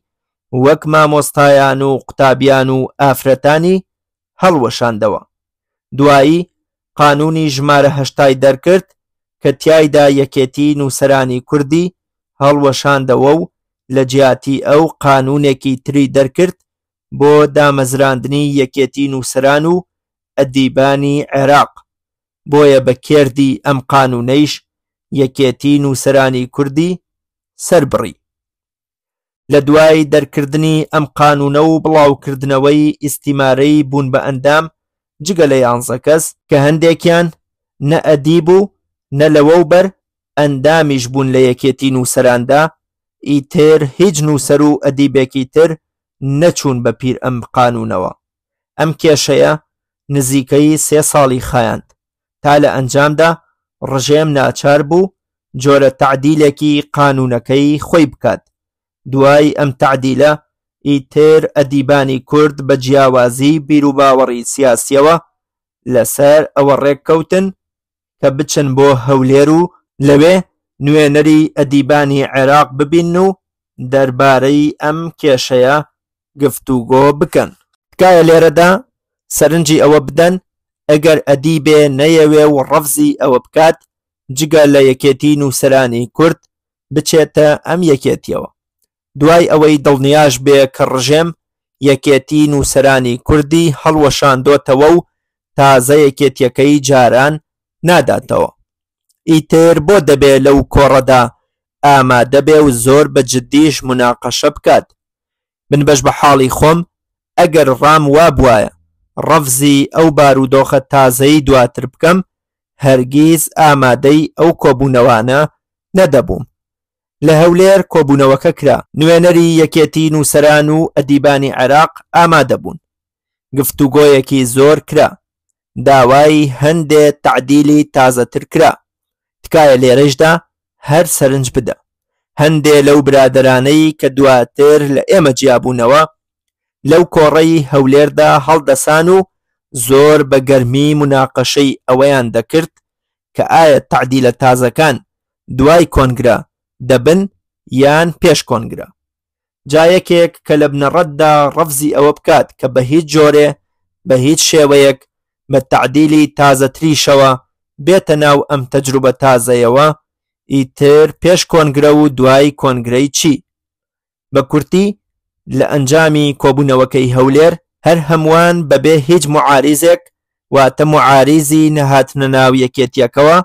وەک مامۆستایان و قوتابیان و ئافرەتانی هەڵوەشاندەوە دوایی قانونی ژمارە هەشتای دەرکرد کە تایدا یەکێتی نووسرانی کوردی هەڵوەشاندەوە و لە جیاتی ئەو قانونێکی تری دەرکرد بۆ دامەزراندنی یەکێتی نووسران و ئەدیبانی عێراق بۆیە بە کردی ئەم قانونەیش یەکێتی نووسرانی کوردی سربڕی لە دوای دەرکردنی ئەم قانونە و بڵاوکردنەوەی ئیسیمارەی بوون بە ئەندام جگە لە یانزە کەس کە هەندێکیان نە ئەدیب و نە لەوە و بەر ئەندامیش بوون لە یەکێتی نووسەراندا ئیتر هیچ نووسەر و ئەدیبێکی تر نەچوون بە پیر ئەم قانونەوە ئەم کێشەیە نزیکەی سێ ساڵی خایاند تا لە ئەنجامدا ڕژێم ناچار بوو جۆرە تعدیلێکی قانونەکەی خۆی بکات دوای ئەم تعدیلە ئیتر ئەدیبانی کورد بە جیاوازی بیرروباوەڕی سیاسیەوە لەسەر ئەوە ڕێککەوتن کە بچن بۆ هەولێر و لەوێ نوێنەری ئەدیبانی عێراق ببین و دەربارەی ئەم کێشەیە گفتوگۆ بکەن تکایە لێرەدا سەرنجی ئەوە بدەن ئەگەر ئەدیبێ نەیەوێ و ڕەفزی ئەوە بکات جگە لە یەکێتی نووسرانی کورد بچێتە ئەم یەکێتیەوە دوای ئەوەی دڵنیاش بێ کە ڕژێم یەکێتی نووسرانی کوردی هەڵوەشاندۆتەوە و تازە یەکێتیەکەی جاران ناداتەوە ئیتر بۆ دەبێ لەو کۆڕەدا ئامادەبێ و زۆر بە جددیش مناقەشە بکات من بەش بە حاڵی خۆم ئەگەر ڕام وا بواە ڕەفزی ئەو بارودۆخە تازەی دواتر بکەم هەرگیز ئامادەی ئەو کۆبوونەوانە نەدەبووم لە هەولێر کۆبوونەوەکە کرا نوێنەری یەکێتی نووسران و ئەدیبانی عێراق ئامادەبوون گفتوگۆیەکی زۆر کرا داوای هەندێ تعدیلی تازەتر کرا تکایە لێرەشدا هەر سەرنج بدە هەندێ لەو برادرانەی کە دواتر لە ئێمە جیابوونەوە لەو کۆڕەی هەولێردا هەڵدەسان و زۆر بە گەرمی مناقەشەی ئەوەیان دەکرد کە ئایا تعدی لە تازەکان دوای کۆنگرا دەبن یان پێش کۆنگرا جایەکێک کە لە بنەڕەتدا ڕەفزی ئەوە بکات کە بە هیچ جۆرێ بە هیچ شێوەیەک بە تعدیلی تازەتریشەوە بێتە ناو ئەم تەجروبە تازەیەوە ئیتر پێش کۆنگرە و دوای کۆنگرەی چی بە کورتی لە ئەنجامی کۆبوونەوەکەی هەولێر هەر هەمووان بەبێ هیچ معارزێک واتە معارزی نەهاتنە ناو یەکێتیەکەوە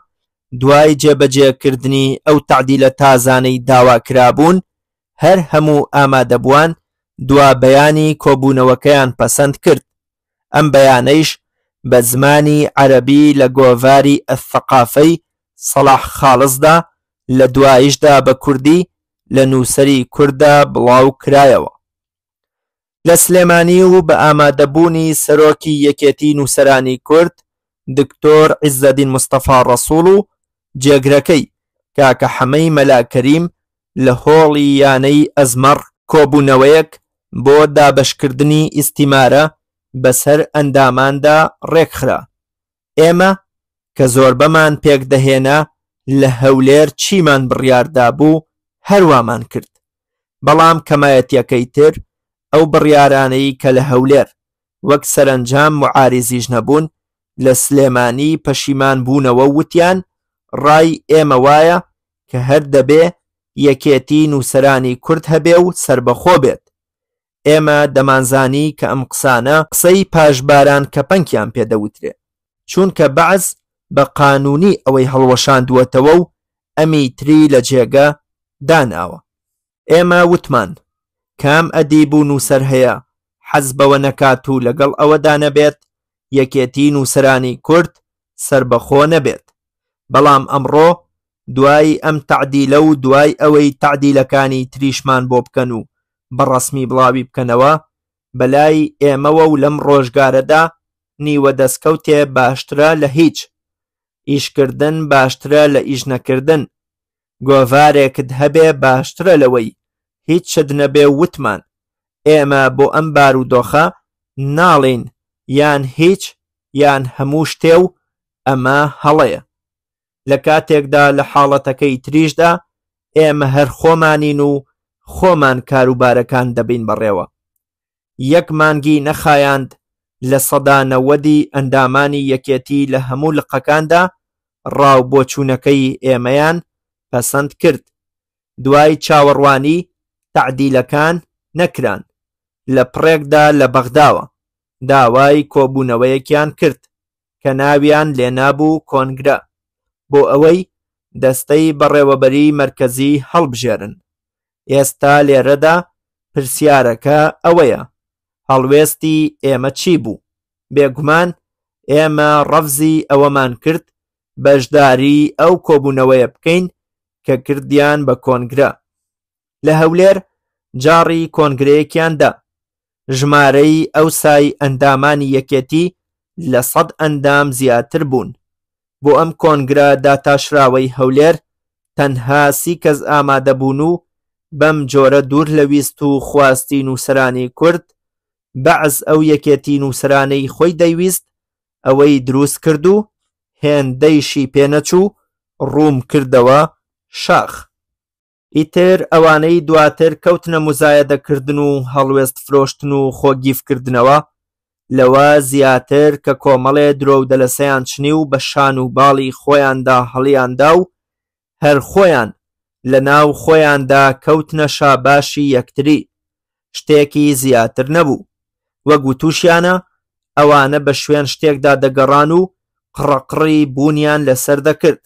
دوای جێبەجێکردنی ئەو تعدیلە تازانەی داواکرابوون هەر هەموو ئامادەبووان دوا بەیانی کۆبوونەوەکەیان پەسەند کرد ئەم بەیانەیش بە زمانی عەرەبی لە گۆڤاری ئەفقافەی سەلاح خاڵزدا لە دوایشدا بە کوردی لە نووسری کووردا بڵاو کرایەوە لە سلێمانی و بە ئامادەبوونی سەرۆکی یەکێتی نووسرانی کورد دکتۆر عیزدەدین مستەفا ڕەسوول و جێگرەکەی کاکە حەمەی مەلاکەریم لە هۆڵی یانەی ئەزمەڕ کۆبوونەوەیەک بۆ دابشکردنی ئیسیمارە بەسەر ئەنداماندا ڕێکخرا ئێمە کە زۆربەمان پێک دەهێنا لە هەولێر چیمان بڕیاردا بوو هەروامان کرد بەڵام کەمایەتیەکەی تر ئەو بڕیارانەی کە لە هەولێر وەک سەرنجام معارزیش نەبوون لە سلێمانی پەشیمان بوونەوە وتیان ڕای ئێمە وایە کە هەر دەبێ یەکێتی نووسرانی کورد هەبێ و سربەخۆ بێت ئێمە دەمانزانی کە ئەم قسانە قسەی پاشباران کەپەنکیان پێدەوترێ چونکە بەعز بە قانونی ئەوەی هەڵوەشاندووەتەوە و ئەمی تری لە جێگە داناوە ئێمە وتمان کام ئەدیبوو نووسەر هەیە حەز بەوە نەکات و لەگەڵ ئەوەدا نەبێت یەکێتی نووسرانی کورد سربەخۆ نەبێت بەڵام ئەمڕۆ دوای ئەم تعدیلە و دوای ئەوەی تعدیلەکانی تریشمان بۆ بکەن و بەڕسمی بڵاوی بکەنەوە بەلای ئێمەوە و لەم ڕۆژگارەدا نیوە دەستکەوتێ باشترە لە هیچ ئیشکردن باشترە لە ئیش نەکردن گۆڤارێکت هەبێ باشترە لەوەی هیچ شت نەبێ وتمان ئێمە بۆ ئەم بارودۆخە ناڵین یان هیچ یان هەموو شتێ و ئەمە هەڵەیە لە کاتێکدا لە حاڵەتەکەی تریشدا ئێمە هەر خۆمانین و خۆمان کاروبارەکان دەبین بەڕێوە یەک مانگی نەخایاند لە سەدانەوەدی ئەندامانی یەکێتی لە هەموو لقەکاندا ڕاو بۆ چوونەکەی ئێمەیان پەسەند کرد دوای چاوەڕوانی تععدیلەکان نەکران لە پڕێکدا لە بەغداوە داوای کۆبوونەوەیەکیان کرد کە ناویان لێنابوو کۆنگرە بۆ ئەوەی دەستەی بەڕێوەبەری مەرکەزی هەڵبژێرن ئێستا لێرەدا پرسیارەکە ئەوەیە هەڵوێستی ئێمە چی بوو بێگومان ئێمە ڕەفزی ئەوەمان کرد بەشداری ئەو کۆبوونەوەیە بکەین کە کردیان بە کۆنگرە لە هەولێر جاڕی کۆنگرەیەکیاندا ژمارەی ئەوسای ئەندامانی یەکێتی لە سەد ئەندام زیاتر بوون بۆ ئەم کۆنگرە داتاشراوەی هەولێر تەنها سی کەس ئامادەبوون و بەم جۆرە دوور لەویست و خواستی نووسرانی کورد بەعز ئەو یەکێتی نووسرانەی خۆی دەیویست ئەوەی دروست کرد و هێندەیشی پێنەچوو ڕووم کردەوە شاخ ئیتر ئەوانەی دواتر کەوتنە مزایەدەکردن و هەڵوێست فرۆشتن و خۆگیفکردنەوە لەوە زیاتر کە کۆمەڵێ درۆو دەلەسەیان چنی و بە شان و باڵی خۆیاندا هەڵیاندا و هەر خۆیان لە ناو خۆیاندا کەوتنە شاباشی یەکتری شتێکی زیاتر نەبوو وەگو تووشیانە ئەوانە بە شوێن شتێکدا دەگەڕان و قڕەقڕی بوونیان لەسەر دەکرد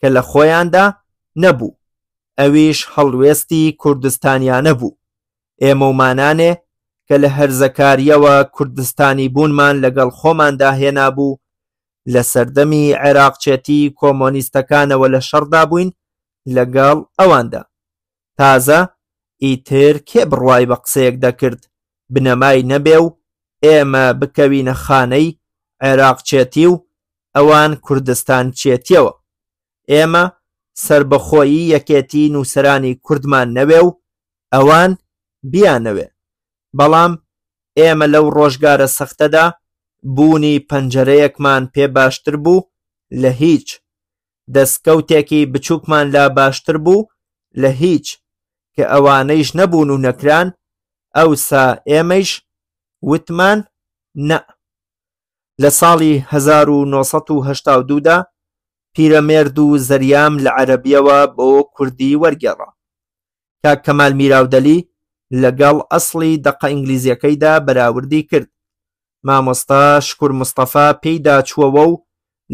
کە لە خۆیاندا نەبوو ئەویش هەڵوێستی کوردستانیانە بوو ئێمەمانانێ کە لە هەرزەکاریەوە کوردستانی بوونمان لەگەڵ خۆماندا هێنا بوو لە سەردەمی عێراقچێتی کۆمۆنیستەکانەوە لە شەڕدا بووین لەگەڵ ئەواندا تازە ئیتر کێ بڕوای بە قسەیەک دەکرد بنەمای نەبێ و ئێمە بکەوینە خانەی عێراقچێتی و ئەوان کوردستان چێتیەوە ئێمە سربەخۆیی یەکێتی نووسرانی کوردمان نەوێ و ئەوان بیانەوێ بەڵام ئێمە لەو ڕۆژگارە سەختەدا بوونی پەنجەرەیەکمان پێ باشتر بوو لە هیچ دەستکەوتێکی بچووکمان لا باشتر بوو لە هیچ کە ئەوانەیش نەبوون و نەکران ئەوسا ئێمەش وتمان نە لە ساڵی 1992 دا پیرەمێرد و زەریام لە عەربیەوە بۆ کوردی وەرگێڕا کا کەمال میراودەلی لەگەڵ ئەسلی دەق ئینگلیزیەکەیدا بەراوردی کرد مامۆستا شکور مستەفا پێیدا چووەوە و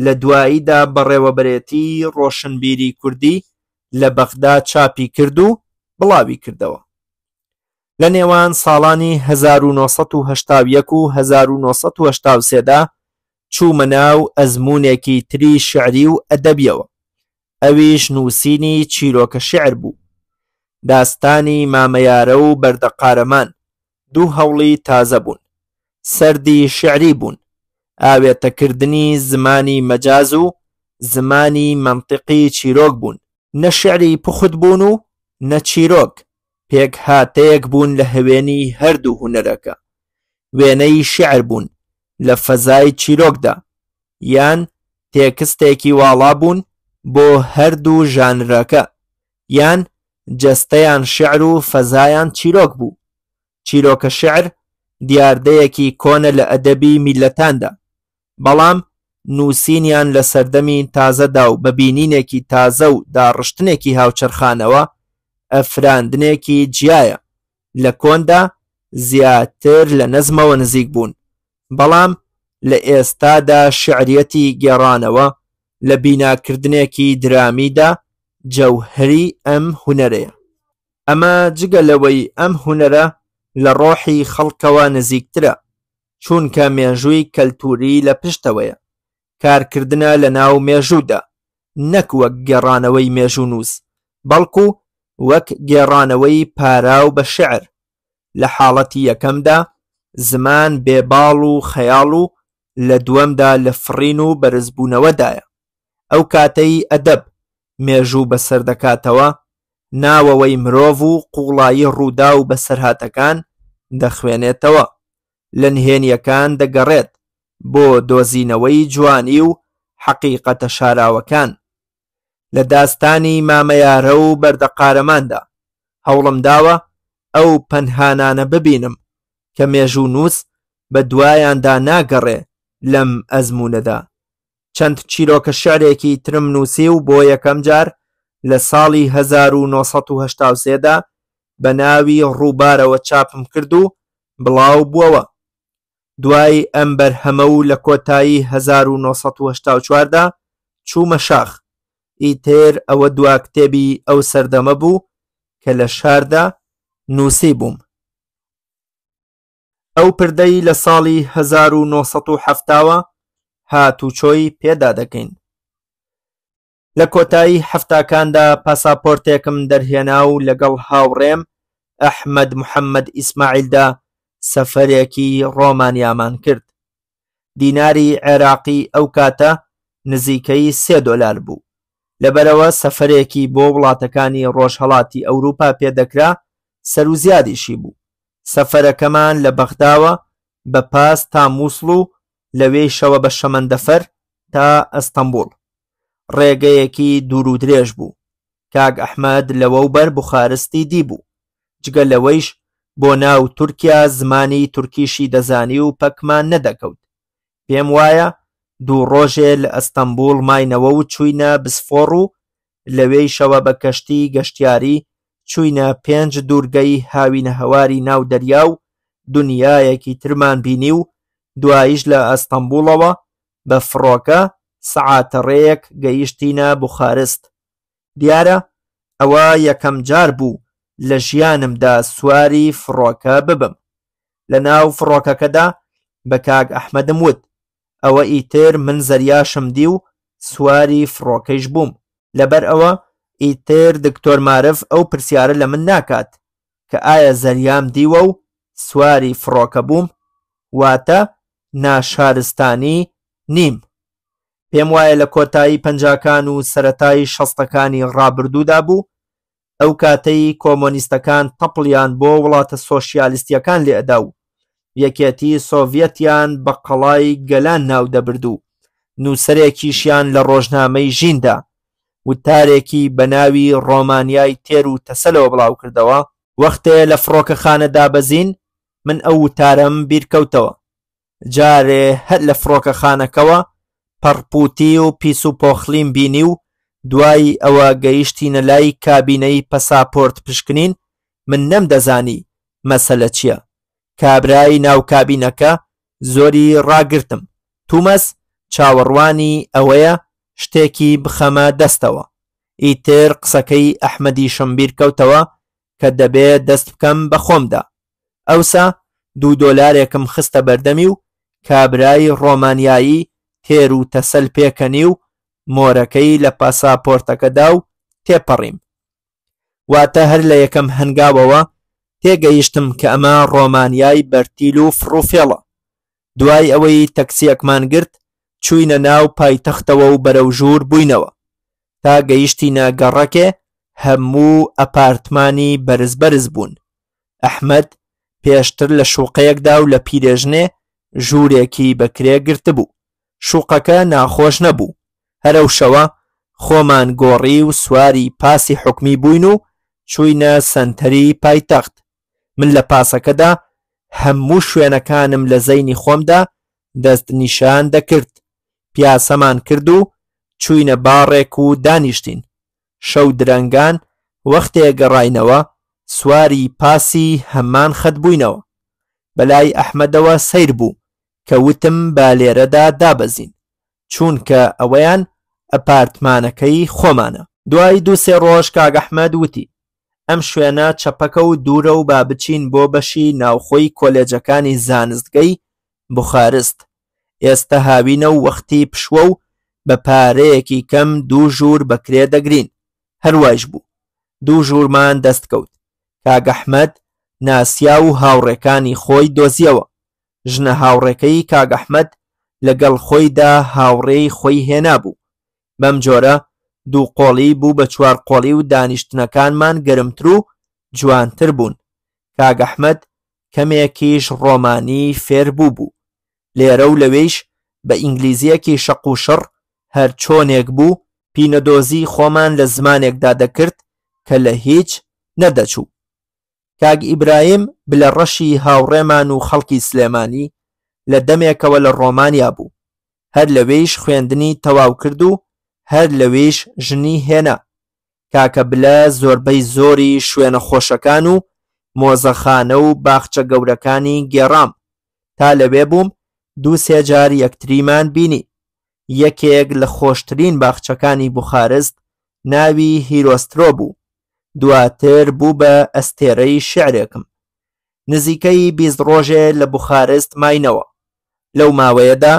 لە دواییدا بەڕێوەبرێتی ڕۆشنبیری کوردی لە بەغدا چاپی کرد و بڵاوی کردەوە لە نێوان ساڵانی 1970 و 1970دا چوومە ناو ئەزمونێکی تری شعری و ئەدەبیەوە ئەویش نووسینی چیرۆکە شعر بوو داستانی مامەیارە و بەردەقارەمان دوو هەوڵی تازە بوون سەردی شعری بوون ئاوێتەکردنی زمانی مەجاز و زمانی منطقی چیرۆک بوون نە شعری پخت بوون و نە چیرۆک پێک هاتەیەک بوون لە هەوێنی هەردوو هوەرەکە وێنەی شعر بوون لە فەزای چیرۆکدا یان تێکستێکی واڵا بوون بۆ هەردوو ژانرەکە یان جەستەیان شعر و فەزایان چیرۆک بوو چیرۆکە شعر دیاردەیەکی کۆنە لە ئەدەبی میلەتاندا بەڵام نووسینیان لە سەردەمی تازەدا و بەبینینێکی تازە و داڕشتنێکی هاوچەرخانەوە ئەفراندنێکی جیایە لە کۆندا زیاتر لە نەزمەوە نزیک بوون بەڵام لە ئێستادا شعریەتی گێڕانەوە لە بیناکردنێکی درامیدا جەوهری ئەم هوەرەیە ئەمە جگە لەوەی ئەم هوەرە لە ڕۆحی خەڵکەوە نزیکترە چونکە مێژووی کەلتوری لە پشتەوەیە کارکردە لە ناو مێژوودا نەک وەک گەڕانەوەی مێژوونووس بەڵکو وەک گێڕانەوەی پارا و بە شعر لە حاڵەتی یەکەمدا زمان بێباڵ و خەیاڵ و لە دووەمدا لە فڕین و بەرزبوونەوەدایە ئەو کاتەی ئەدەب مێژوو بەسەر دەکاتەوە ناوەوەی مرۆڤ و قوڵایی ڕوودا و بەسەرهاتەکان دەخوێنێتەوە لە نهێنیەکان دەگەڕێت بۆ دۆزینەوەی جوانی و حەقیقەتە شاراوەکان لە داستانی مامەیارە و بەردەقارەماندا هەوڵم داوە ئەو پەنهانانە ببینم کە مێژوو نووس بە دوایاندا ناگەڕێ لەم ئەزمونەدا چەند چیرۆکە شارێکی ترم نووسی و بۆ یەکەم جار لە ساڵی 1970دا بە ناوی ڕووبارەوە چاپم کرد و بڵاو بووەوە دوای ئەم بەرهەمە و لە کۆتایی 1970دا چوومە شاخ ئی تێر ئەوە دوا کتێبی ئەو سەردەمە بوو کە لە شاردا نووسی بووم ئەو پردەی لە ساڵی 1970ەوە هاتوچۆی پێدا دەکەین لە کۆتایی هەفتاکاندا پاساپۆرتێکم دەرهێنا و لەگەڵ هاوڕێم ئەحمد محەممەد ئیسماعیلدا سەفەرێکی ڕۆمانیامان کرد دیناری عێراقی ئەو کاتە نزیکەی سێ دۆلار بوو لەبەرەوە سەفرێکی بۆ وڵاتەکانی ڕۆژهڵاتی ئەوروپا پێدەکرا سەرروزیادیشی بوو سەفەرەکەمان لە بەغداوە بە پاس تا مووسڵ و لەوێشەوە بە شەمەندەفەر تا ئەستەمبول ڕێگەیەکی دوور و درێژ بوو کاگ ئەحمەد لەوەو بەر بخارستی دیبوو جگە لەوەیش بۆ ناو تورکیا زمانی تورکیشی دەزانی و پەکمان نەدەکەوت پێم وایە دوو ڕۆژێ لە ئەستەمبول ماینەوە و چوینە بسفۆڕ و لەوێی شەوە بە کەشتی گەشتیاری چوینە پێنج دوورگەی هاوینە هەواری ناو دەریا و دنیایەکی ترمان بینی و دواییش لە ئەستەمبولەوە بە فڕۆکە سەعاتەڕەیەک گەیشتینە بخارست دیارە ئەوە یەکەم جار بوو لە ژیانمدا سواری فڕۆکە ببم لە ناو فڕۆکەکەدا بە کاگ ئەحمەدم وت ئەوە ئیتر من زەریاشم دی و سواری فڕۆکەیش بووم لەبەر ئەوە ئیتر دکتۆر مارف ئەو پرسیارە لە من ناکات کە ئایا زەریام دیوە و سواری فڕۆکە بووم واتە ناشارستانی نیم پێم وایە لە کۆتایی پەنجکان و سەتایی شەستەکانی ڕابردوودا بوو ئەو کاتەی کۆمۆنیستەکان تەپڵیان بۆ وڵاتە سۆسیالیستیەکان لێدا و یەکێتی سۆڤەتیان بە قەڵای گەلان ناو دەبردو نووسەرێکیشیان لە ڕۆژنامەی ژیندا وتارێکی بەناوی ڕۆمانیای تێر و تەسەلەوە بڵاو کردەوە وەختێ لە فڕۆکەخانە دابەزین من ئەو وتارەم بیرکەوتەوە جارێ هەر لە فڕۆکەخانەکەەوە پەڕپوتی و پیس و پۆخلیم بینی و دوای ئەوە گەیشتینە لای کابینەی پەساپۆرت پشکنین من نەمدەزانی مەسەلە چییە کابرای ناوکابینەکە زۆری ڕاگرتم تومەس چاوەڕوانی ئەوەیە شتێکی بخەمە دەستەوە ئیتر قسەکەی ئەحمەدی شمبیر کەوتەوە کە دەبێ دەست بکەم بە خۆمدا ئەوسا دوو دۆلارێکم خستە بەردەمی و کابرای ڕۆمانیایی تێر و تەسەل پێکەنی و مۆرەکەی لە پاساپۆرتەکەدا و تێپەڕیم واتە هەر لە یەکەم هەنگاوەوە تێگەیشتم کە ئەمە ڕۆمانیای بەرتیل و فڕوفێڵە دوای ئەوەی تەکسیەکمان گرت چوینە ناو پایتەختەوە و بەرەو ژوور بووینەوە تا گەیشتی ناگەڕەکێ هەموو ئەپارتمانی بەرز بەرز بوون ئەحمد پێشتر لە شوقەیەکدا و لە پیرێژنێ ژوورێکی بەکرێ گرتبوو شوقەکە ناخۆش نەبوو هەرەو شەوە خۆمان گۆڕی و سواری پاسی حکمی بووین و چوینە سنتەری پایتەخت من لە پاسەکەدا هەموو شوێنەکانم لە زەینی خۆمدا دەست نیشان دەکرد پیاسەمان کرد و چوینە باڕێک و دانیشتین شەو درەنگان وەختێ گەڕاینەوە سواری پاسی هەمان خەت بووینەوە بەلای ئەحمەدەوە سیر بوو کە وتم با لێرەدا دابەزین چونکە ئەوەیان ئەپارتمانەکەی خۆمانە دوای دووسێ ڕۆژ کاگەحمەد وتی ئەم شوێنە چەپەکە و دوورە و با بچین بۆ بەشی ناوخۆی کۆلێجەکانی زانستگەی بخارست ئێستا هاوینە و وەختی پشوە و بە پارەیەکی کەم دوو ژوور بەکرێ دەگرین هەروایش بوو دوو ژوورمان دەستکەوت کاگەحمەد ناسیا و هاوڕێکانی خۆی دۆزیەوە ژنە هاوڕێکەی کاگەحمەد لەگەڵ خۆیدا هاوڕێی خۆی هێنا بوو بەم جۆرە دووقۆڵی بوو بە چوارقۆڵی و دانیشتنەکانمان گەرمتر و جوانتر بوون کاگەحمەد کەمێکیش ڕۆمانی فێربوو بوو لێرە و لەوێش بە ئینگلیزیەکی شەق و شڕ هەر چۆنێک بوو پینەدۆزی خۆمان لە زمانێکدا دەکرد کە لە هیچ نەدەچوو کاگ ئیبراهیم بلە ڕەشی هاوڕێمان و خەڵکی سلێمانی لە دەمێکەوە لە ڕۆمانیا بوو هەر لەوێش خوێندنی تەواو کرد و هەر لەوێش ژنی هێنا کاکە بلە زۆربەی زۆری شوێنە خۆشەکان و مۆزەخانە و باخچە گەورەکانی گێڕام تا لەوێ بووم دوو سێجار یەکتریمان بینی یەکێک لە خۆشترین باخچەکانی بخارست ناوی هیرۆسترۆ بوو دواتر بوو بە ئەستێرەی شعرێکم نزیکەی بیست ڕۆژێ لە بخارست ماینەوە لەو ماوەیەدا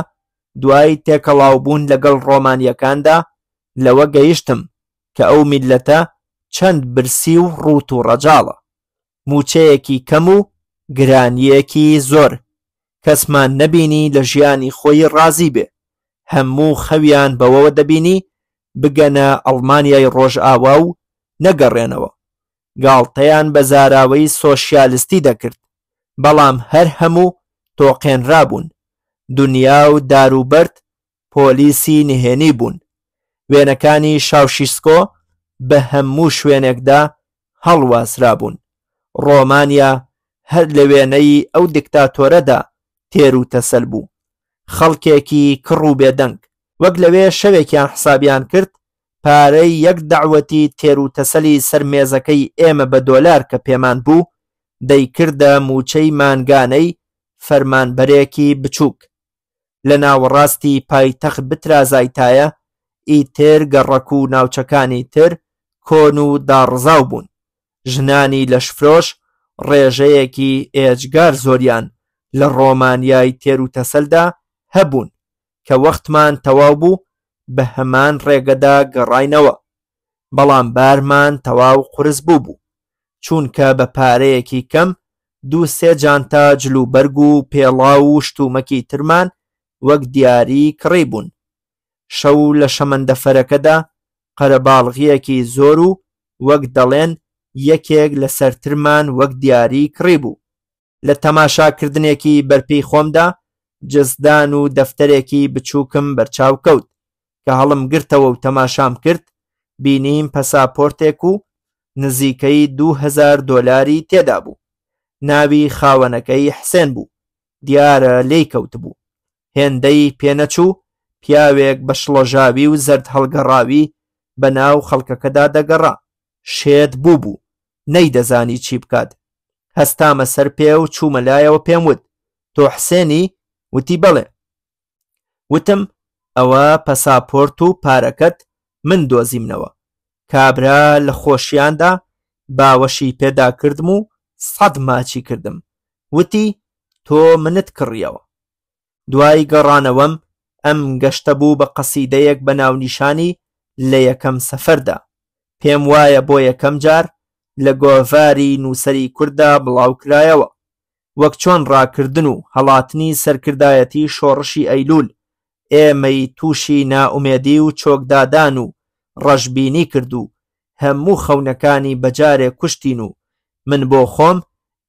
دوای تێکەڵاوبوون لەگەڵ ڕۆمانیەکاندا لەوە گەیشتم کە ئەو میلەتە چەند برسی و ڕوت و ڕەجاڵە موچەیەکی کەم و گرانیەکی زۆر کەسمان نەبینی لە ژیانی خۆی ڕازی بێ هەموو خەویان بەوەوە دەبینی بگەنە ئەڵمانیای ڕۆژئاوا و نەگەڕێنەوە گاڵتەیان بە زاراوەی سۆشیالستی دەکرد بەڵام هەر هەموو تۆقێنرابوون دنیا و داروبەرد پۆلیسی نهێنی بوون وێنەکانی شاوشیسکۆ بە هەموو شوێنێکدا هەڵواسرا بوون ڕۆمانیا هەر لە وێنەی ئەو دیکتاتۆرەدا تێر و تەسەل بوو خەڵکێکی کڕ و بێدەنگ وەک لەوێ شەوێکیان حسابیان کرد پارەی یەک داوەتی تێر و تەسەلی سەر مێزەکەی ئێمە بە دۆلار کە پێمان بوو دەیکردە موچەی مانگانەی فەرمانبەرێکی بچووک لە ناوەڕاستی پایتەخت بترازایتایە ئی تر گەڕەک و ناوچەکانی تر کۆن و داڕزاو بوون ژنانی لەشفرۆش ڕێژەیەکی ئێجگار زۆریان لە ڕۆمانیای تێر و تەسەلدا هەبوون کە وەختمان تەواو بوو بە هەمان ڕێگەدا گەڕینەوە بەڵام بارمان تەواو قرس بوو بوو چونکە بە پارەیەکی کەم دوو سێ جانتا جلوبەرگ و پێڵاو و شتومەکی ترمان وەک دیاری کڕی بوون شەو لە شەمەندەفەرەکەدا قەرەباڵغیەکی زۆر و وەک دەڵێن یەکێک لە سەرترمان وەک دیاری کڕیبوو لە تەماشاکردنێکی بەرپی خۆمدا جزدان و دەفتەرێکی بچووکم بەرچاو کەوت کە هەڵم گرتەوە و تەماشام کرد بینیم پەساپۆرتێک و نزیکەی 2000 دۆلاری تێدا بوو ناوی خاوەنەکەی حسێن بوو دیارە لی کەوت بوو هێندەی پێنەچوو پیاوێک بە شڵۆژاوی و زرد هەڵگەڕاوی بە ناو خەڵکەکەدا دەگەڕا شێت بوو بوو نەیدەزانی چی بکات هەستامە سەر پێ و چوومە لایەوە پێم وت تۆ حسێنی وتی بەڵێ وتم ئەوە پەساپۆرت و پارەکەت من دۆزیمنەوە کابرا لە خۆشییاندا باوەشی پێدا کردم و سەد ماچی کردم وتی تۆ منت کڕیەوە دوای گەڕانەوەم ئەم گەشتە بوو بە قەسیدەیەک بە ناونیشانی لە یەکەم سەفەردا پێم وایە بۆ یەکەم جار لە گۆڤاری نووسری کووردا بڵاوکرایەوە وەک چۆن ڕاکردن و هەڵاتنی سەرکردایەتی شۆڕشی ئەیلول ئێمەی تووشی ناومێدی و چۆکدادان و ڕەشببینی کرد و هەموو خەونەکانی بەجارێ کوشتین و من بۆ خۆم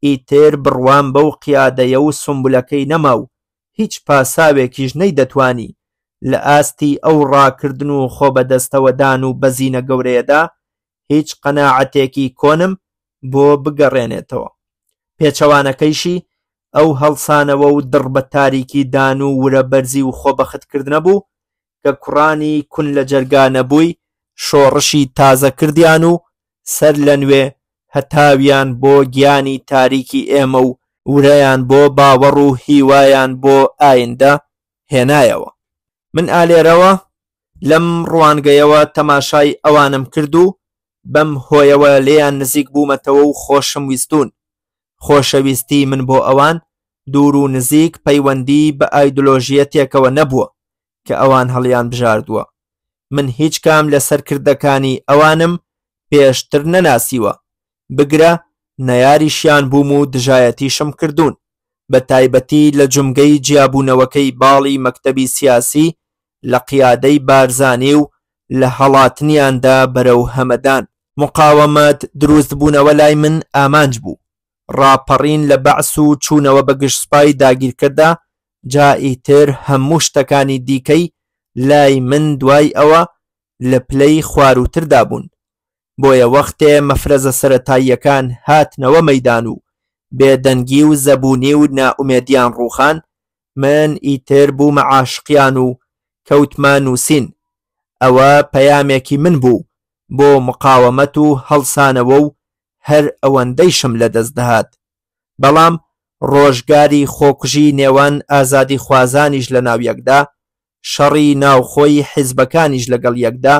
ئیتر بڕوان بەو قیادەیە و سمبولەکەی نەما و هیچ پاساوێکیش نەیدەتوانی لە ئاستی ئەو ڕاکردن و خۆ بەدەستەوەدان و بەزینە گەورەیەدا هیچ قەناعەتێکی کۆنم بۆ بگەڕێنێتەوە پێچەوانەکەیشی ئەو هەڵسانەوە و دڕ بە تاریکی دان و ورە بەرزی و خۆ بەختکردنە بوو کە کوڕانی کون لە جەرگانە بووی شۆڕشی تازە کردیان و سەر لە نوێ هەتاویان بۆ گیانی تاریکی ئێمە و ورەیان بۆ باوەڕ و هیوایان بۆ ئایندە هێنایەوە من ئالێرەوە لەم ڕوانگەیەوە تەماشای ئەوانم کرد و بەم هۆیەوە لێیان نزیک بوومەتەوە و خۆشم ویستون خۆشەویستی من بۆ ئەوان دوور و نزیک پەیوەندی بە ئایدۆلۆژیە تێکەوە نەبووە کە ئەوان هەڵیان بژاردووە من هیچ کام لە سەرکردەکانی ئەوانم پێشتر نەناسیوە بگرە نەیاریشیان بووم و دژایەتیشم کردوون بە تایبەتی لە جمگەی جیابوونەوەکەی باڵی مەکتەبی سیاسی لە قیادەی بارزانێ و لە هەڵاتنیاندا بەرەو هەمەدان مقاومەت دروست بوونەوە لای من ئامانج بوو ڕاپەڕین لە بەعس و چوونەوە بە گشتسپای داگیرکەدا جائیتر هەموو شتەکانی دیکەی لای من دوای ئەوە لە پلەی خواروتردا بوون بۆیە وەختێ مەفرەزە سەتاییەکان هاتنەوە مەدان و بێدەنگی و زەبوونی و ناومێدیان ڕووخان من ئیتر بوومە عاشقیان و کەوتمان نووسین ئەوە پەیامێکی من بوو بۆ مقاومەت و هەڵسانەوە و هەر ئەوەندەیشم لە دەستدەهات بەڵام ڕۆژگاری خۆکژی نێوان ئازادی خوازانیش لە ناو یەکدا شەڕی ناوخۆی حیزبەکانیش لەگەڵ یەکدا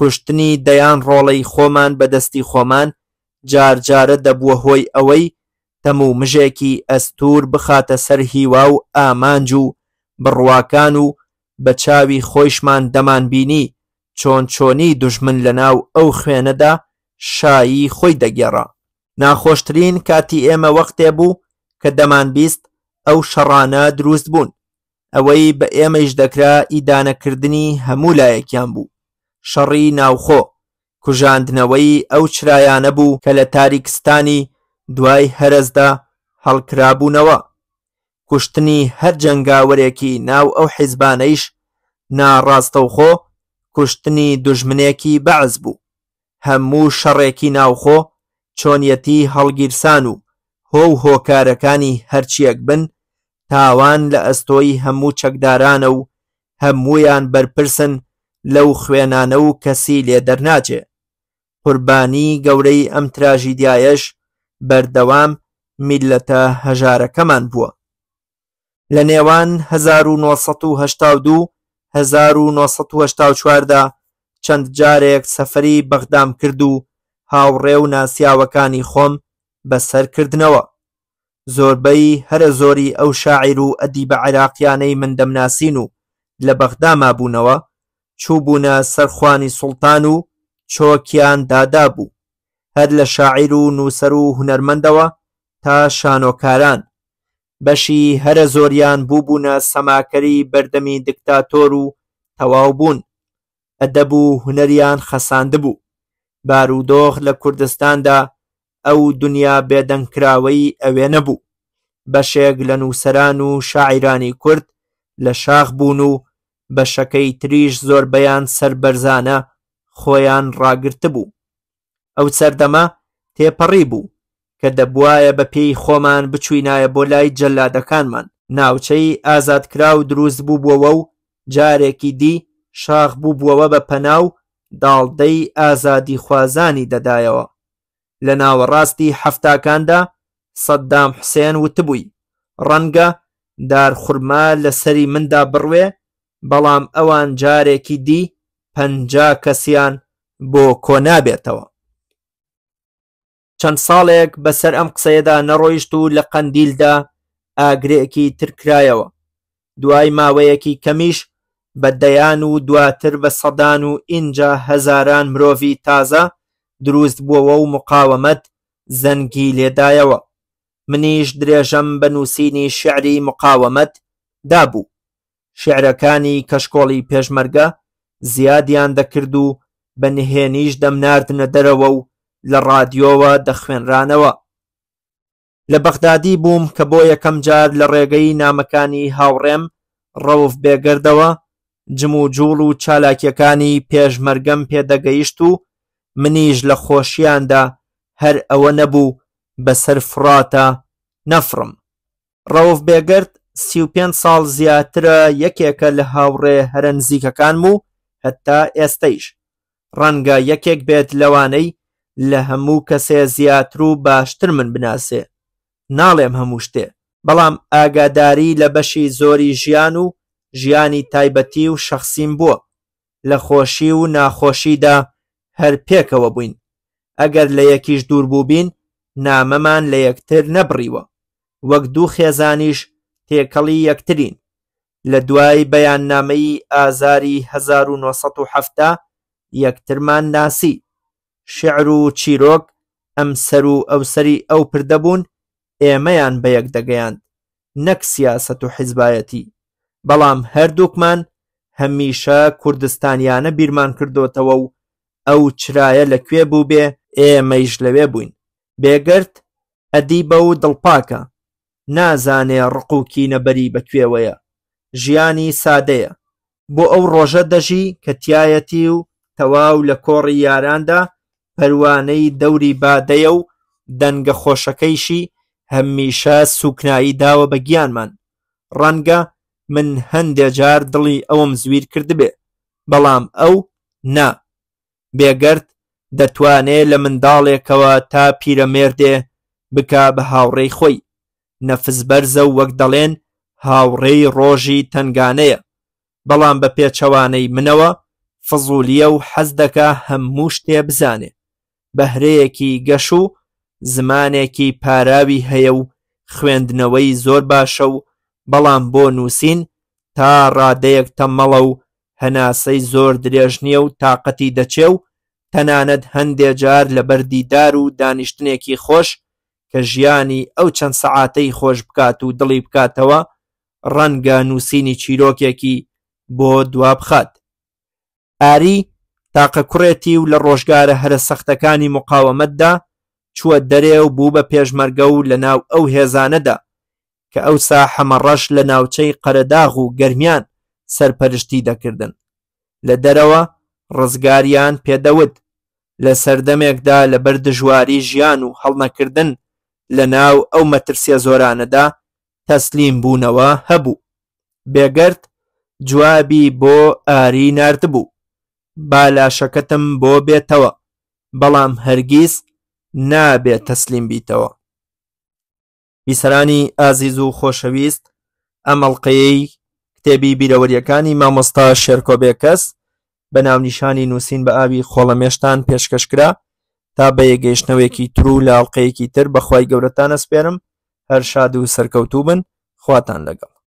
کوشتنی دەیان ڕۆڵەی خۆمان بەدەستی خۆمان جارجارە دەبووە هۆی ئەوەی تەموو مژێکی ئەستور بخاتە سەر هیوا و ئامانج و بڕواکان و بە چاوی خۆیشمان دەمان بینی چۆن چۆنی دژمن لە ناو ئەو خوێنەدا شایی خۆی دەگێڕا ناخۆشترین کاتی ئێمە وەختێ بوو کە دەمان بیست ئەو شەڕانە دروست بوون ئەوەی بە ئێمەش دەکرا ئیدانەکردنی هەموو لایەکیان بوو شەڕی ناوخۆ کوژاندنەوەی ئەو چرایانە بوو کە لە تاریکستانی دوای هەرزدا هەڵکرابوونەوە کوشتنی هەر جەنگاوەرێکی ناو ئەو حیزبانەیش ناڕاستەوخۆ کوشتنی دژمنێکی بەعز بوو هەموو شەڕێکی ناوخۆ چۆنیەتی هەڵگیرسان و هۆ و هۆکارەکانی هەرچیەک بن تاوان لە ئەستۆی هەموو چەکدارانە و هەمویان بەرپرسن لەو خوێنانە و کەسی لێ دەرناچێ قوربانی گەورەی ئەم تراژیدایەش بەردەوام میلەتە هەژارەکەمان بووە لە نێوان 1992 1994دا چەند جارێک سەفری بەغدام کرد و هاوڕێ و ناسیاوەکانی خۆم بەسەرکردنەوە زۆربەی هەرە زۆری ئەو شاعیر و ئەدی بە عێراقیانەی من دەمناسین و لە بەغداما بوونەوە چوبوونە سەرخوانی سوڵتان و چۆکیان دادا بوو هەر لە شاعیر و نووسەر و هوەرمەندەوە تا شانۆکاران بەشی هەرە زۆریان بووبوونە سەماکەری بەردەمی دکتاتۆر و تەواو بوون ئەدەب و هوەریان خەساندبوو بارودۆخ لە کوردستاندا ئەو دنیا بێدەنگکراوەی ئەوێ نەبوو بەشێک لە نووسەران و شاعیرانی کورد لە شاخ بوون و بەشەکەی تریش زۆربەیان سربەرزانە خۆیان ڕاگرتبوو ئەو سەردەمە تێپەڕی بوو کە دەبوایە بە پێی خۆمان بچوینایە بۆ لای جەلادەکانمان ناوچەی ئازادکرا و دروست بووبووەوە و جارێکی دی شاخ بووبووەوە بە پەناو داڵدەی ئازادی خوازانی دەدایەوە لە ناوەڕاستی هەفتاکاندا سەددام حسێن وتبووی ڕەنگە دارخورما لە سەری مندا بڕوێ بەڵام ئەوان جارێکی دی پەنجا کەسیان بۆ کۆنابێتەوە چەند ساڵێک بەسەر ئەم قسەیەدا نەڕۆیشت و لە قەندیلدا ئاگرێکی ترکرایەوە دوای ماوەیەکی کەمیش بەدەیان و دواتر بە سەدان و ئینجا هەزاران مرۆڤی تازە دروست بووەوە و مقاومەت زەنگی لێدایەوە منیش درێژەم بە نووسینی شعری مقاومەت دابوو شعرەکانی کەشکۆڵی پێشمەرگە زیادیان دەکرد و بە نهێنیش دەمناردنە دەرەوە و لە ڕادیۆوە دەخوێنرانەوە لە بەغدادی بووم کە بۆ یەکەم جار لە ڕێگەی نامەکانی هاوڕێم ڕەوف بێگردەوە جم و جوڵ و چالاکیەکانی پێشمەرگەم پێدەگەیشت و منیش لە خۆشییاندا هەر ئەوە نەبوو بەسەر فراتە نەفرم ڕەوف بێگرت سی پێ ساڵ زیاترە یەکێکە لە هاوڕێ هەرە نزیکەکانم و هەتا ئێستەیش ڕەنگە یەکێک بێت لەوانەی لە هەموو کەسێ زیاتر و باشتر من بناسێ ناڵێم هەموو شتێ بەڵام ئاگاداری لە بەشی زۆری ژیان و ژیانی تایبەتی و شەخصیم بووە لە خۆشی و ناخۆشیدا هەر پێکەوە بووین ئەگەر لە یەکیش دوور بوو بین نامەمان لە یەکتر نەبڕیوە وەک دوو خێزانیش تێکەڵی یەکترین لە دوای بەیاننامەی ئازاری 1970 یەکترمان ناسی شعر و چیرۆک ئەم سەر و ئەوسری ئەو پردەبوون ئێمەیان بە یەک دەگەیاند نەک سیاست و حیزبایەتی بەڵام هەردووکمان هەمیشە کوردستانیانە بیرمان کردوتەوە و ئەو چرایە لەکوێ بوو بێ ئێمەیش لەوێ بووین بێگرت ئەدی بە و دڵپاکە نازانێ ڕق و کینەبەری بەکوێوەیە ژیانی سادەیە بۆ ئەو ڕۆژە دەژی کە تایەتی و تەواو لە کۆڕی یاراندا پەروانەی دەوری بادەیە و دەنگە خۆشەکەیشی هەمیشە سوکنایی داوە بە گیانمان ڕەنگە من هەندێ جار دڵی ئەوم زویر کردبێ بەڵام ئەو نا بێگەرد دەتوانێت لە منداڵێکەوە تا پیرەمێردێ بک بە هاوڕێی خۆی نەفز بەرزە و وەک دەڵێن هاوڕێی ڕۆژی تنگانەیە بەڵام بە پێچەوانەی منەوە فزولیە و حەز دەکا هەموو شتێ بزانێ بەهرەیەکی گەش و زمانێکی پاراوی هەیە و خوێندنەوەی زۆر باشە و بەڵام بۆ نووسین تا ڕادەیەک تەمەڵە و هەناسەی زۆر درێژ نییە و تااقەتی دەچێ و تەنانەت هەندێ جار لە بەردیدار و دانیشتنێکی خۆش کە ژیانی ئەو چەند سەعاتەی خۆش بکات و دڵی بکاتەوە ڕەنگە نووسینی چیرۆکێکی بۆ دوا بخات ئاری تاقە کوڕێتی و لە ڕۆژگارە هەرە سەختەکانی مقاومەتدا چووە دەرێ و بوو بە پێشمەرگە و لە ناو ئەو هێزانەدا کە ئەوسا حەمەڕەش لە ناوچەی قەرەداغ و گەرمیان سەرپەرشتی دەکردن لە دەرەوە ڕزگاریان پێدەوت لە سەردەمێکدا لە بەردژواری ژیان و هەڵنەکردن لە ناو ئەو مەترسیە زۆرانەدا تەسلیم بوونەوە هەبوو بێگەرت جوابی بۆ ئاری نردبوو بالاشەکەتم بۆ بێتەوە بەڵام هەرگیز نابێت تەسلیم بیتەوە بیسەرانی ئازیز و خۆشەویست ئەمەڵقەیەی کتێبی بیرەوەریەکانی مامۆستا شێرکۆبێکەس بە ناونیشانی نووسین بە ئاوی خۆڵەمێشتان پێشکەشکرا تا بە یەگەیشتنەوەیەکی تر و لاڵقەیەکی تر بەخوای گەورەتانە سپێرم هەر شاد و سەرکەوتوو بن خواتان لەگەڵ